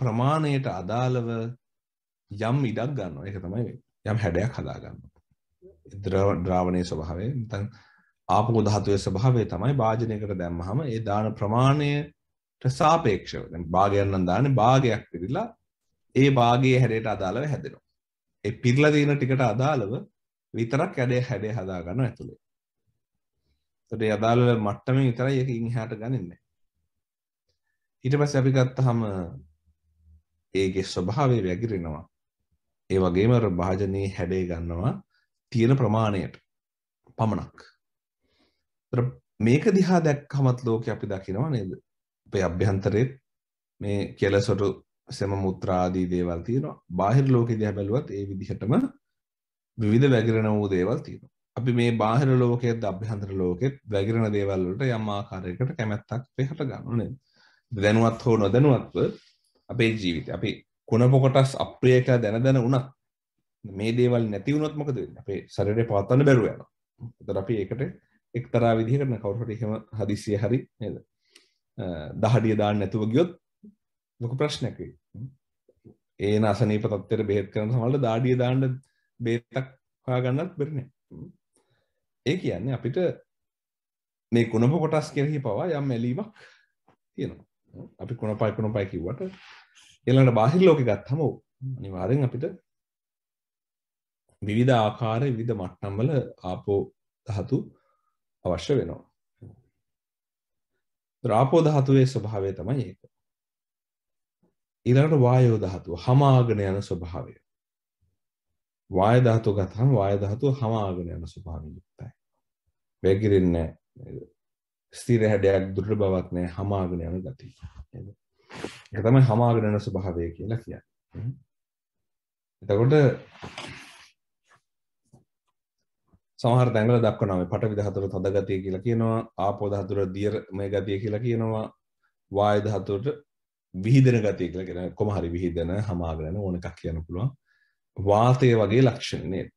ප්‍රමාණයට අදාළව යම් ඉඩක් ගන්නවා ඒක තමයි යම් හැඩයක් හදාගන්නවා ද්‍රාවණයේ ස්වභාවය නැත්නම් ආපෝ ධාතුවේ ස්වභාවය තමයි භාජනයකට දැම්මහම ඒ දාන ප්‍රමාණයට සාපේක්ෂව දැන් භාගයක් නම් දාන්නේ භාගයක් පිළිලා ඒ භාගයේ හැඩයට අදාළව හැදෙනවා ඒ පිළිලා තියෙන ටිකට අදාළව විතරක් හැඩය හැඩය හදා ගන්න ඇතුලේ ඒතට ඒ අදාළව මට්ටමේ විතරයි ඒක ඉන් එහාට ගන්නේ නැහැ ඊට පස්සේ අපි ගත්තාම ඒගේ ස්වභාවය වැගිරෙනවා. ඒ වගේම අර භාජනයේ හැඩය ගන්නවා තියෙන ප්‍රමාණයට පමණක්. මේක දිහා දැක්කමත් ලෝකෙ අපි දකිනවා නේද? අපේ අභ්‍යන්තරයේ මේ කෙලසොටු සෙම මුත්‍රා ආදී දේවල් තියෙනවා. බාහිර ලෝකෙ දිහා බැලුවත් ඒ විදිහටම විවිධ වැගිරෙන වූ දේවල් තියෙනවා. අපි මේ බාහිර ලෝකයේත් අභ්‍යන්තර ලෝකෙත් වැගිරෙන දේවල් වලට යම් ආකාරයකට කැමැත්තක් අපේ හට ගන්නවා නේද? දැනුවත් හෝ නොදැනුවත්ව අපේ ජීවිත අපි කුණපොකොටස් අප්‍රිය කියලා දැන දැන වුණත් මේ දේවල් නැති වුණොත් මොකද වෙන්නේ අපේ ශරීරය පවත්වන්න බැරුව යනවා. ඒතර අපි ඒකට එක්තරා විදිහකට කවුරු හරි එහෙම හදිස්සිය හරි නේද? දහඩිය දාන්න නැතුව ගියොත් ලොකු ප්‍රශ්නයක් වෙයි. ඒන අසනීප තත්ත්වයට බෙහෙත් කරන සමහරවිට දාඩිය දාන්න බේතක් හොයාගන්නත් බැරි නෑ. ඒ කියන්නේ අපිට මේ කුණප කොටස් කෙරෙහි පවා යම් ඇලීමක් තියෙනවා. අපි කුණපයි කුණපයි කිව්වට එළඟට බාහිර ලෝක ගත්හම අනිවාරෙන් අපිට විවිධ ආකාර විධ මට්නම්වල ආපෝ දහතු අවශ්‍ය වෙනවා ද්‍රාපෝ දහතුවේ ස්වභාවය තමයි ඒක ඉළඟට වායෝ දහතුව හමාගෙන යන ස්වභාවය වායධාතු ගතහම් වායධාතු හමාගෙන යන ස්වභාව යුක්තයි වැැගිරෙන්න ස්තීර හැඩයක් දුරට බවත්නෑ හමාගෙන යන ගති එක තමයි හමාගෙන යන ස්වභාවය කියලා කියන්නේ. එතකොට සමහර තැන්වල දක්වනවා මේ පටවි ධාතුව තද ගතිය කියලා කියනවා ආපෝ ධාතුව දියමය ගතිය කියලා කියනවා වායු ධාතුවට විහිදෙන ගතිය කියලා කියනවා කොහොම හරි විහිදෙන හමාගෙන ඕන එකක් කියන්න පුළුවන් වාතය වගේ ලක්ෂණ නේද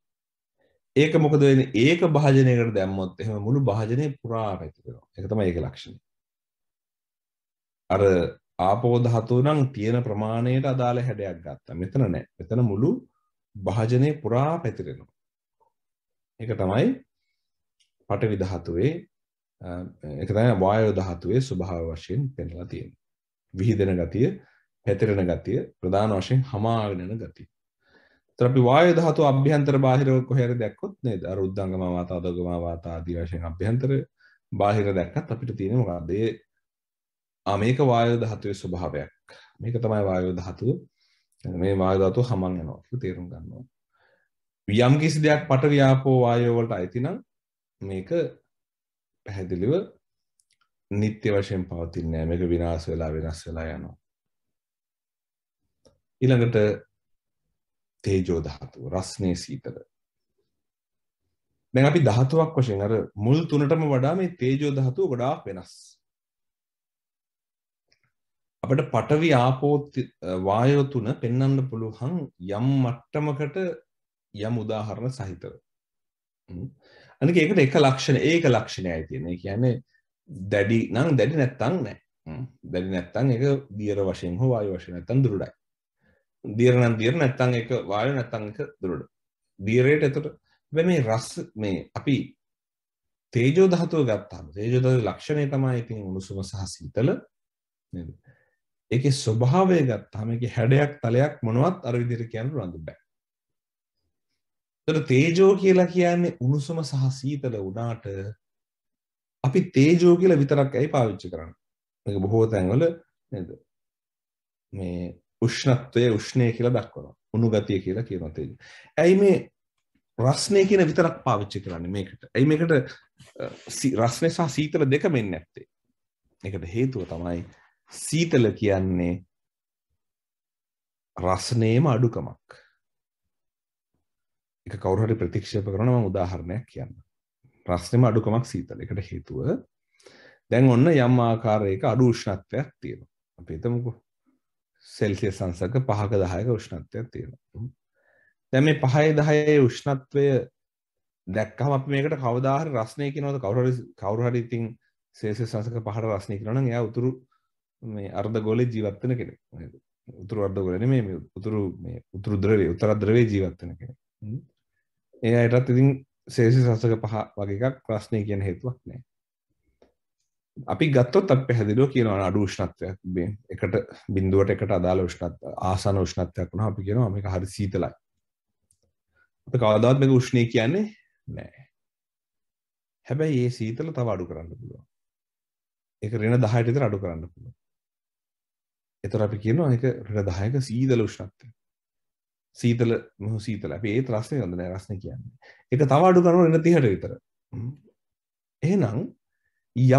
ඒක මොකද වෙන්නේ ඒක භාජනයකට දැම්මොත් එහෙම මුළු භාජනය පුරා පැතිරෙනවා ඒක තමයි ඒකේ ලක්ෂණය අර ආපෝ ධාතුව නම් තියෙන ප්‍රමාණයට අදාළ හැඩයක් ගත්තා. මෙතන නෑ. මෙතන මුළු භාජනයේ පුරා පැතිරෙනවා. ඒක තමයි පඨවි ධාතුවේ ඒක තමයි වායෝ ධාතුවේ ස්වභාව වශයෙන් පෙන්ලා තියෙන්නේ. විහිදෙන ගතිය, පැතිරෙන ගතිය, ප්‍රධාන වශයෙන් හමාගෙන යන ගතිය. ඒතර අපි වායෝ ධාතුව අභ්‍යන්තර බාහිරව කොහේ හරි දැක්කොත් නේද? අර උද්දංගම වාතාදගම වාතාදී වශයෙන් අභ්‍යන්තර බාහිර දැක්කත් අපිට තියෙන මොකද්ද? මේක වායෝ ධාතුවේ ස්වභාවයක්. මේක තමයි වායෝ ධාතුව. මේ වායෝ ධාතුව හමන් යනවා කියලා තේරුම් ගන්නවා. යම් කිසි දෙයක් පට ව්‍යාපෝ වායෝ වලට අයිති නම් මේක පැහැදිලිව නිත්‍ය වශයෙන් පවතින්නේ නැහැ. මේක විනාශ වෙලා වෙනස් වෙලා යනවා. ඊළඟට තේජෝ ධාතුව රස්නේ සීතල. දැන් අපි ධාතුවක් වශයෙන් අර මුල් තුනටම වඩා මේ තේජෝ ධාතුව ගොඩාක් වෙනස්. අපට පටවි ආපෝත් වායෝ තුන පෙන්වන්න පුළුවන් යම් මට්ටමකට යම් උදාහරණ සහිතව. අනික ඒකට එක ලක්ෂණ ඒක ලක්ෂණයයි තියෙන්නේ. ඒ කියන්නේ දැඩි නම් දැඩි නැත්තම් නෑ. දැඩි නැත්තම් ඒක දියර වශයෙන් හෝ වායු වශයෙන් නැත්තම් දුරඩයි. දියර නම් දියර නැත්තම් ඒක වායු නැත්තම් ඒක දුරඩ. දියරේට එතකොට මේ රස මේ අපි තේජෝ ධාතුව ගත්තාම තේජෝ ධාතුවේ ලක්ෂණය තමයි ඉතින් උණුසුම සහ සීතල නේද? ඒකේ ස්වභාවය ගත්තාම ඒකේ හැඩයක් තලයක් මොනවත් අර විදිහට කියන්න රඳු බෑ. ඒතර තේජෝ කියලා කියන්නේ උණුසුම සහ සීතල වුණාට අපි තේජෝ කියලා විතරක් ඇයි පාවිච්චි කරන්නේ? මේක බොහෝ තැන්වල නේද? මේ උෂ්ණත්වය උෂ්ණය කියලා දක්වනවා. උණු ගතිය කියලා කියනවා තේජෝ. ඇයි මේ රස්නේ කියන විතරක් පාවිච්චි කරන්නේ මේකට? ඇයි මේකට රස්නේ සහ සීතල දෙකම එන්නේ නැත්තේ? ඒකට හේතුව තමයි සීතල කියන්නේ රසනේම අඩුකමක්. එක කවුරු හරි ප්‍රතික්ෂේප කරන මම උදාහරණයක් කියන්න. රසනේම අඩුකමක් සීතලයකට හේතුව දැන් ඔන්න යම් ආකාරයක අඩු උෂ්ණත්වයක් තියෙනවා. අපි හිතමුකෝ සෙල්සියස් අංශක 5ක 10ක උෂ්ණත්වයක් තියෙනවා. දැන් මේ 5යි 10යි උෂ්ණත්වය දැක්කම අපි මේකට කවදා හරි රසනේ කියනවාද කවුරු හරි කවුරු හරි ඉතින් සෙල්සියස් අංශක 5ට රසනේ කියනවා නම් එයා උතුරු මේ අර්ධගෝලේ ජීවත් වෙන කෙනෙක්. උතුරු අර්ධගෝලේ නෙමෙයි මේ උතුරු මේ උතුරු ද්‍රවයේ උත්තර ද්‍රවයේ ජීවත් වෙන කෙනෙක්. ඒ අයටත් ඉතින් සෙල්සියස් 5 වගේ එකක් ප්‍රශ්නේ කියන හේතුවක් නැහැ. අපි ගත්තොත් අප පැහැදිලිව කියනවා අඩු උෂ්ණත්වයක් මේ එකට බිඳුවට එකට අදාළ උෂ්ණත්ව ආසන උෂ්ණත්වයක් වුණා අපි කියනවා මේක හරි සීතලයි. අපිට කවදාවත් මේක උෂ්ණය කියන්නේ නෑ. හැබැයි මේ සීතල තව අඩු කරන්න පුළුවන්. ඒක ඍණ 10ට විතර අඩු කරන්න පුළුවන්. එතොර අපි කියනවා එක ප්‍රදායක සීදල උෂ්ණත්වය සීතල මොහ සීතල අපි ඒත් රස්නේ හොඳ නෑ රස්නේ කියන්නේ ඒක තව අඩු කරනවා 30ට විතර එහෙනම්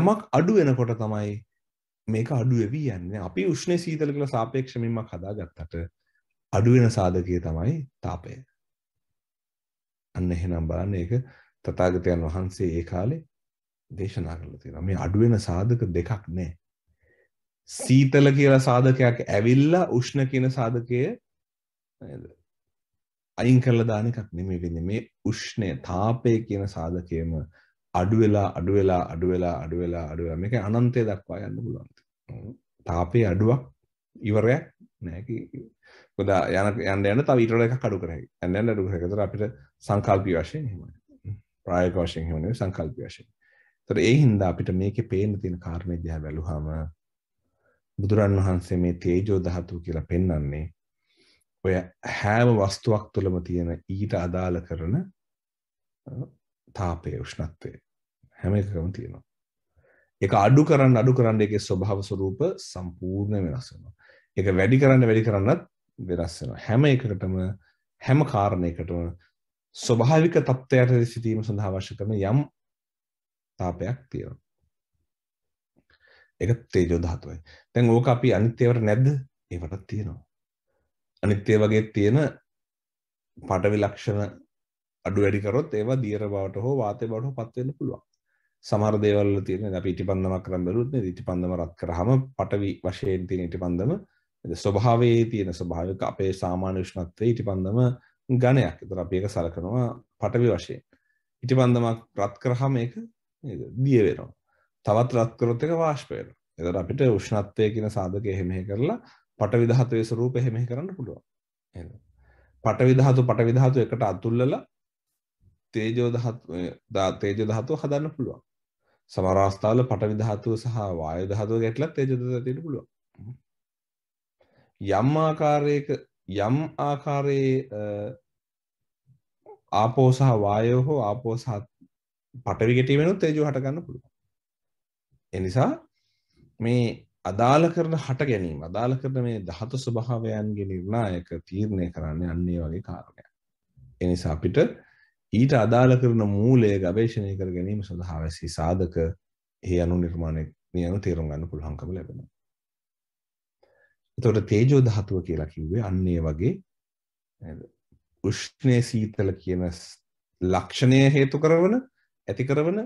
යමක් අඩු වෙනකොට තමයි මේක අඩු වෙවි යන්නේ අපි උෂ්ණේ සීතල කියලා සාපේක්ෂ මිම්මක් හදාගත්තට අඩු වෙන සාධකය තමයි තාපය අන්න එහෙනම් බලන්න ඒක තථාගතයන් වහන්සේ ඒ කාලේ දේශනා කරලා තියෙනවා මේ අඩු වෙන සාධක දෙකක් නෑ සීතල කියලා සාධකයක් ඇවිල්ලා උෂ්ණ කියන සාධකය අයින් කරලා දාන එකක් නෙමෙයි වෙන්නේ මේ උෂ්ණය තාපය කියන සාධකයම අඩු වෙලා අඩු වෙලා අඩු වෙලා අඩු වෙලා අඩු වෙලා මේක අනන්තය දක්වා යන්න පුළුවන් තාපයේ අඩුවක් ඉවරයක් නෑ මොකද යන යන්න යන තව ඊට වඩා එකක් අඩු කරයි යන්න යන්න අඩු කරයි ඒතර අපිට සංකල්පී වශයෙන් එහෙමයි ප්‍රායෝගික වශයෙන් එහෙම නෙවෙයි සංකල්පී වශයෙන් ඒතර ඒ හින්දා අපිට මේකේ පේන්න තියෙන කාරණේ දිහා බැලුවාම බුදුරන් වහන්සේ මේ තේජෝ ධාතුව කියලා පෙන්වන්නේ ඔය හැම වස්තුවක් තුළම තියෙන ඊට අදාළ කරන තාපය උෂ්ණත්වය හැම එකකම තියෙනවා. ඒක අඩු කරන්න අඩු කරන්න ඒකේ ස්වභාව ස්වરૂප සම්පූර්ණ වෙනස් වෙනවා. ඒක වැඩි කරන්න වැඩි කරන්නත් වෙනස් වෙනවා. හැම එකකටම හැම කාරණයකටම ස්වභාවික තත්ත්වයට සිටීම සඳහා අවශ්‍ය කරන යම් තාපයක් තියෙනවා. එක තේජෝ ධාතුවයි. දැන් ඕක අපි අනිත් ඒවට නැද්ද? ඒවටත් තියෙනවා. අනිත් ඒ වගේ තියෙන පඩවි ලක්ෂණ අඩු වැඩි කරොත් ඒවා දියර බවට හෝ වාතය බවට හෝ පත් වෙන්න පුළුවන්. සමහර දේවල් වල තියෙන අපි ඉටිපන්දමක් කරන් බැලුවොත් නේද ඉටිපන්දම රත් කරාම පඩවි වශයෙන් තියෙන ඉටිපන්දම ස්වභාවයේ තියෙන ස්වභාවික අපේ සාමාන්‍ය උෂ්ණත්වයේ ඉටිපන්දම ඝණයක්. ඒතර අපි ඒක සලකනවා පඩවි වශයෙන්. ඉටිපන්දමක් රත් කරාම ඒක දිය වෙනවා. තවත් රත්කරොත් එක වාශ්ප වෙනවා. එතකොට අපිට උෂ්ණත්වය කියන සාධකය එහෙම කරලා පටවි ධාතුවේ ස්වરૂපය එහෙම කරන්න පුළුවන්. නේද? පටවි ධාතු පටවි ධාතු එකට අතුල්ලලා තේජෝ ධාතු තේජෝ ධාතුව හදන්න පුළුවන්. සමහර අවස්ථාවල පටවි ධාතුව සහ වායු ධාතුව ගැටලා තේජෝ ධාතුව තියෙන්න පුළුවන්. යම් ආකාරයක යම් ආකාරයේ ආපෝ සහ වායෝ හෝ ආපෝ සහ පටවි ගැටීමෙනුත් තේජෝ හට ගන්න පුළුවන්. එනිසා මේ අදාළ කරන හට ගැනීම අදාළ කරන මේ දහතු ස්වභාවයන්ගේ නිර්ණායක තීරණය කරන්න යන්නේ වගේ කාරණයක්. එනිසා අපිට ඊට අදාළ කරන මූලය ගවේශණය කර ගැනීම සඳහා වැසි සාධක ඒ අනු නිර්මාණය අනු තේරුම් ගන්න පුළුවන්කම ලැබෙනවා. එතකොට තේජෝ ධාතුව කියලා කිව්වේ අන්නේ වගේ උෂ්ණේ සීතල කියන ලක්ෂණය හේතු කරවන ඇති කරවන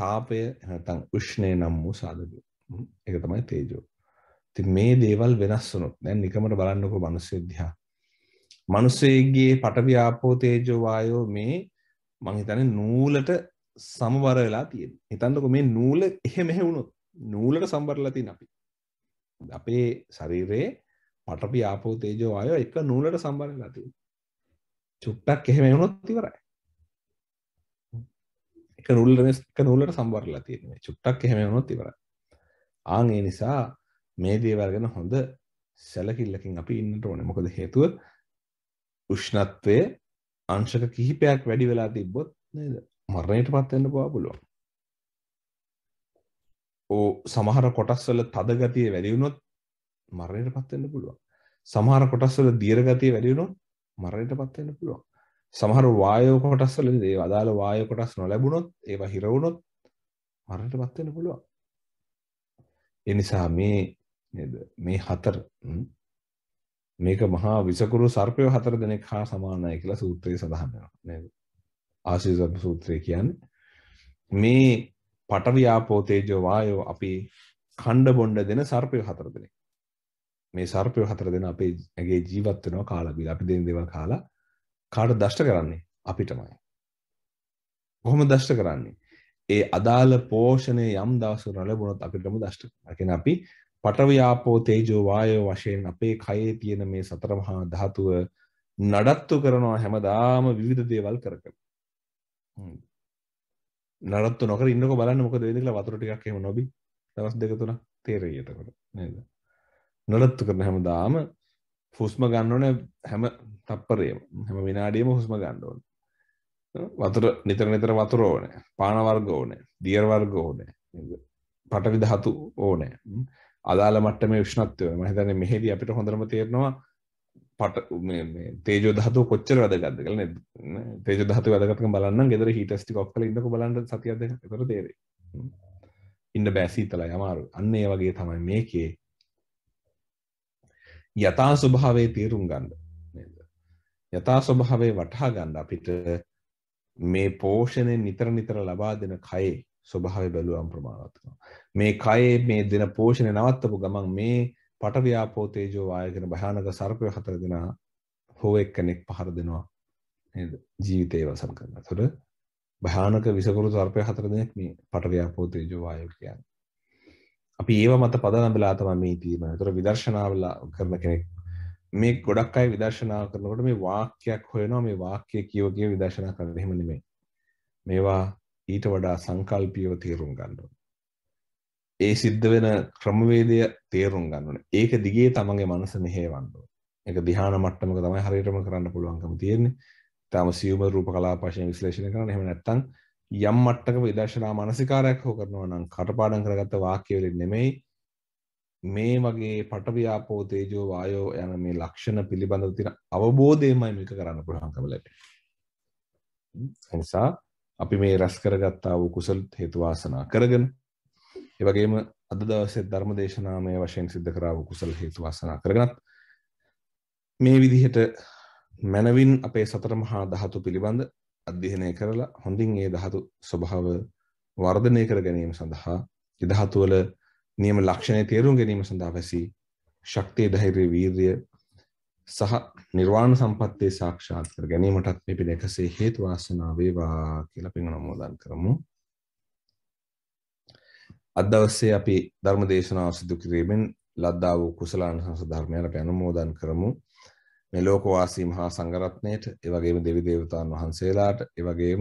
තාපය නැත්නම් උෂ්ණය නම් වූ සාධක. ඒක තමයි තේජෝ. ඉතින් මේ දේවල් වෙනස් වුණොත් දැන් නිකමට බලන්නකෝ මිනිස්සු දිහා. මිනිස්සෙගේ පඨවි ආපෝ තේජෝ වායෝ මේ මං හිතන්නේ නූලට සමබර වෙලා තියෙන. හිතන්නකෝ මේ නූල එහෙ මෙහෙ වුණොත් නූලට සම්බරලා තියෙන අපි. අපේ ශරීරයේ පඨවි ආපෝ තේජෝ වායෝ එක නූලට සම්බර වෙලා තියෙන. චුට්ටක් එහෙම වුණොත් ඉවරයි. එක නුල්ලන එක නුල්ලට සම්බරලා තියෙන මේ චුට්ටක් එහෙම වුණොත් ඉවරයි. ආන් ඒ නිසා මේ දේවල් ගැන හොඳ සැලකිල්ලකින් අපි ඉන්නට ඕනේ. මොකද හේතුව උෂ්ණත්වය අංශක කිහිපයක් වැඩි වෙලා තිබ්බොත් නේද මරණයටපත් වෙන්න පුළුවන්. ඕ සමහර කොටස් වල තද ගතිය වැඩි වුණොත් මරණයටපත් වෙන්න පුළුවන්. සමහර කොටස් වල දියර ගතිය වැඩි වුණොත් මරණයටපත් වෙන්න පුළුවන්. සමහර වායෝ කොටස්වල දේ අදාළ වායෝ කොටස් නොලැබුණොත් ඒවා හිර වුණොත් මරණයටපත් වෙන්න පුළුවන්. ඒ නිසා මේ නේද මේ හතර මේක මහා විසකුරු සර්පය හතර දෙනෙක් හා සමානයි කියලා සූත්‍රයේ සඳහන් වෙනවා නේද. ආශීර්වාද සූත්‍රය කියන්නේ මේ පඨවි ආපෝ තේජෝ වායෝ අපි ඛණ්ඩ බොණ්ඩ දෙන සර්පය හතර දෙනෙක්. මේ සර්පය හතර දෙන අපේ ඇගේ ජීවත් වෙනවා කාලා බිලා අපි දෙන දේවල් කාලා කාට දෂ්ට කරන්නේ අපිටමයි. කොහොම දෂ්ට කරන්නේ. ඒ අදාළ පෝෂණය යම් දවසක නොලැබුණොත් අපිටම දෂ්ට කරනවා. කියන්නේ අපි පටවියාපෝ තේජෝ වායෝ වශයෙන් අපේ කයේ තියෙන මේ සතර මහා ධාතුව නඩත්තු කරනවා හැමදාම විවිධ දේවල් කර කර. නඩත්තු නොකර ඉන්නකෝ බලන්න මොකද වෙන්නේ කියලා වතුර ටිකක් එහෙම නොබි දවස් දෙක තුනක් තේරෙයි එතකොට නේද? නඩත්තු කරන හැමදාම හුස්ම ගන්න ඕනේ හැම තප්පරේම හැම විනාඩියම හුස්ම ගණ්ඩෝන වතුර නිතර නිතර වතුර ඕනෑ පානවර්ග ඕනෑ දියර්වර්ග ඕනෑ පටවිදහතු ඕනෑ අදාල මටම විෂ්ණත්වය මහිතන මෙහෙද අපිට හොඳරම තේරෙනවා පට තේජෝ දහතු කොච්චර වැදගත්ද කලන තේජ දහතු වැදගත් බලන්න ගෙදර හිටස්ටි කොක් කල ඉඳක බලන්න සතියද තර තේරේ ඉන්න බෑසීතල යමාරු අන්න ඒ වගේ තමයි මේකේ යථා ස්වභාවේ තේරුම් ගන්න යථා ස්වභාවය වටහා ගන්න අපිට මේ පෝෂණය නිතර නිතර ලබා දෙන කයේ ස්වභාවය බැලුවම් ප්‍රමාණවත් වෙනවා. මේ කයේ මේ දෙන පෝෂණය නවත්තපු ගමන් මේ පටවියාපෝ තේජෝ වායකන භයානක සර්පය හතර දෙනා හෝ එක්කෙනෙක් පහර දෙනවා. නේද? ජීවිතේ වසන් කරනවා. ඒතකොට භයානක විසකුරු සර්පය හතර දෙනෙක් මේ පටවියාපෝ තේජෝ වායෝ කියන්නේ. අපි ඒව මත පදනම් වෙලා තමයි මේ තියෙනවා. ඒතර විදර්ශනාවල කරන කෙනෙක් මේ ගොඩක් අය විදර්ශනා කරනකොට මේ වාක්‍යයක් හොයනවා මේ වාක්‍ය කියව කියව විදර්ශනා කරන්න එහෙම නෙමෙයි. මේවා ඊට වඩා සංකල්පීයව තේරුම් ගන්න ඕනේ. ඒ සිද්ධ වෙන ක්‍රමවේදය තේරුම් ගන්න ඕනේ. ඒක දිගේ තමන්ගේ මනස මෙහෙවන්න ඕනේ. ඒක ධ්‍යාන මට්ටමක තමයි හරියටම කරන්න පුළුවන්කම තියෙන්නේ. තාම සියුම රූප කලාප වශයෙන් විශ්ලේෂණය කරන්න. එහෙම නැත්නම් යම් මට්ටමක විදර්ශනා මානසිකාරයක් හෝ කරනවා නම් කටපාඩම් කරගත්ත වාක්‍ය වලින් නෙමෙයි මේ වගේ පටවි්‍යාපෝ තේජෝ වායෝ යන මේ ලක්ෂණ පිළිබඳව තියෙන අවබෝධයමයි මේක කරන්න පුළුවන්කම ලැබෙන්නේ. නිසා අපි මේ රැස් කරගත්තා වූ කුසල හේතු වාසනා කරගෙන ඒ වගේම අද දවසේ ධර්ම දේශනාමය වශයෙන් සිද්ධ කරා වූ කුසල හේතු වාසනා කරගෙනත් මේ විදිහට මනවින් අපේ සතර මහා ධාතු පිළිබඳ අධ්‍යයනය කරලා හොඳින් ඒ ධාතු ස්වභාව වර්ධනය කර ගැනීම සඳහා ධාතු වල නියම ලක්ෂණය තේරුම් ගැනීම සඳහා වැසී ශක්තිය ධෛර්ය වීර්ය සහ නිර්වාණ සම්පත්තිය සාක්ෂාත් කර ගැනීමටත් මේ පින එකසේ හේතු වාසනා වේවා කියලා පින් අනුමෝදන් කරමු. අද දවසේ අපි ධර්ම දේශනාව සිදු කිරීමෙන් ලද්දා වූ කුසලානුසංස ධර්මයන් අපි අනුමෝදන් කරමු. මේ ලෝකවාසී මහා සංඝරත්නයට, ඒ වගේම දෙවි දේවතාවුන් වහන්සේලාට, ඒ වගේම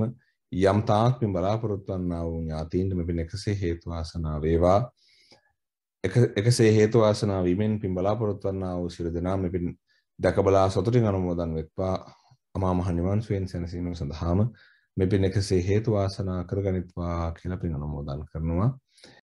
යම් තාක් මේ බලාපොරොත්තු වන්නා වූ ඥාතීන්ට මේ පින එකසේ හේතු වාසනා වේවා. එකසේ හේතු වාසනා වීමෙන් පින් බලාපොරොත්වන්නා වූ සිරු දෙනා මෙපින් දැකබලා සතුටින් අනුමෝදන් වෙත්වා අමා මහ නිවන් සුවෙන් සැනසීම සඳහාම මෙපින් එකසේ හේතු වාසනා කරගනිත්වා කියලා පින් අනුමෝදන් කරනවා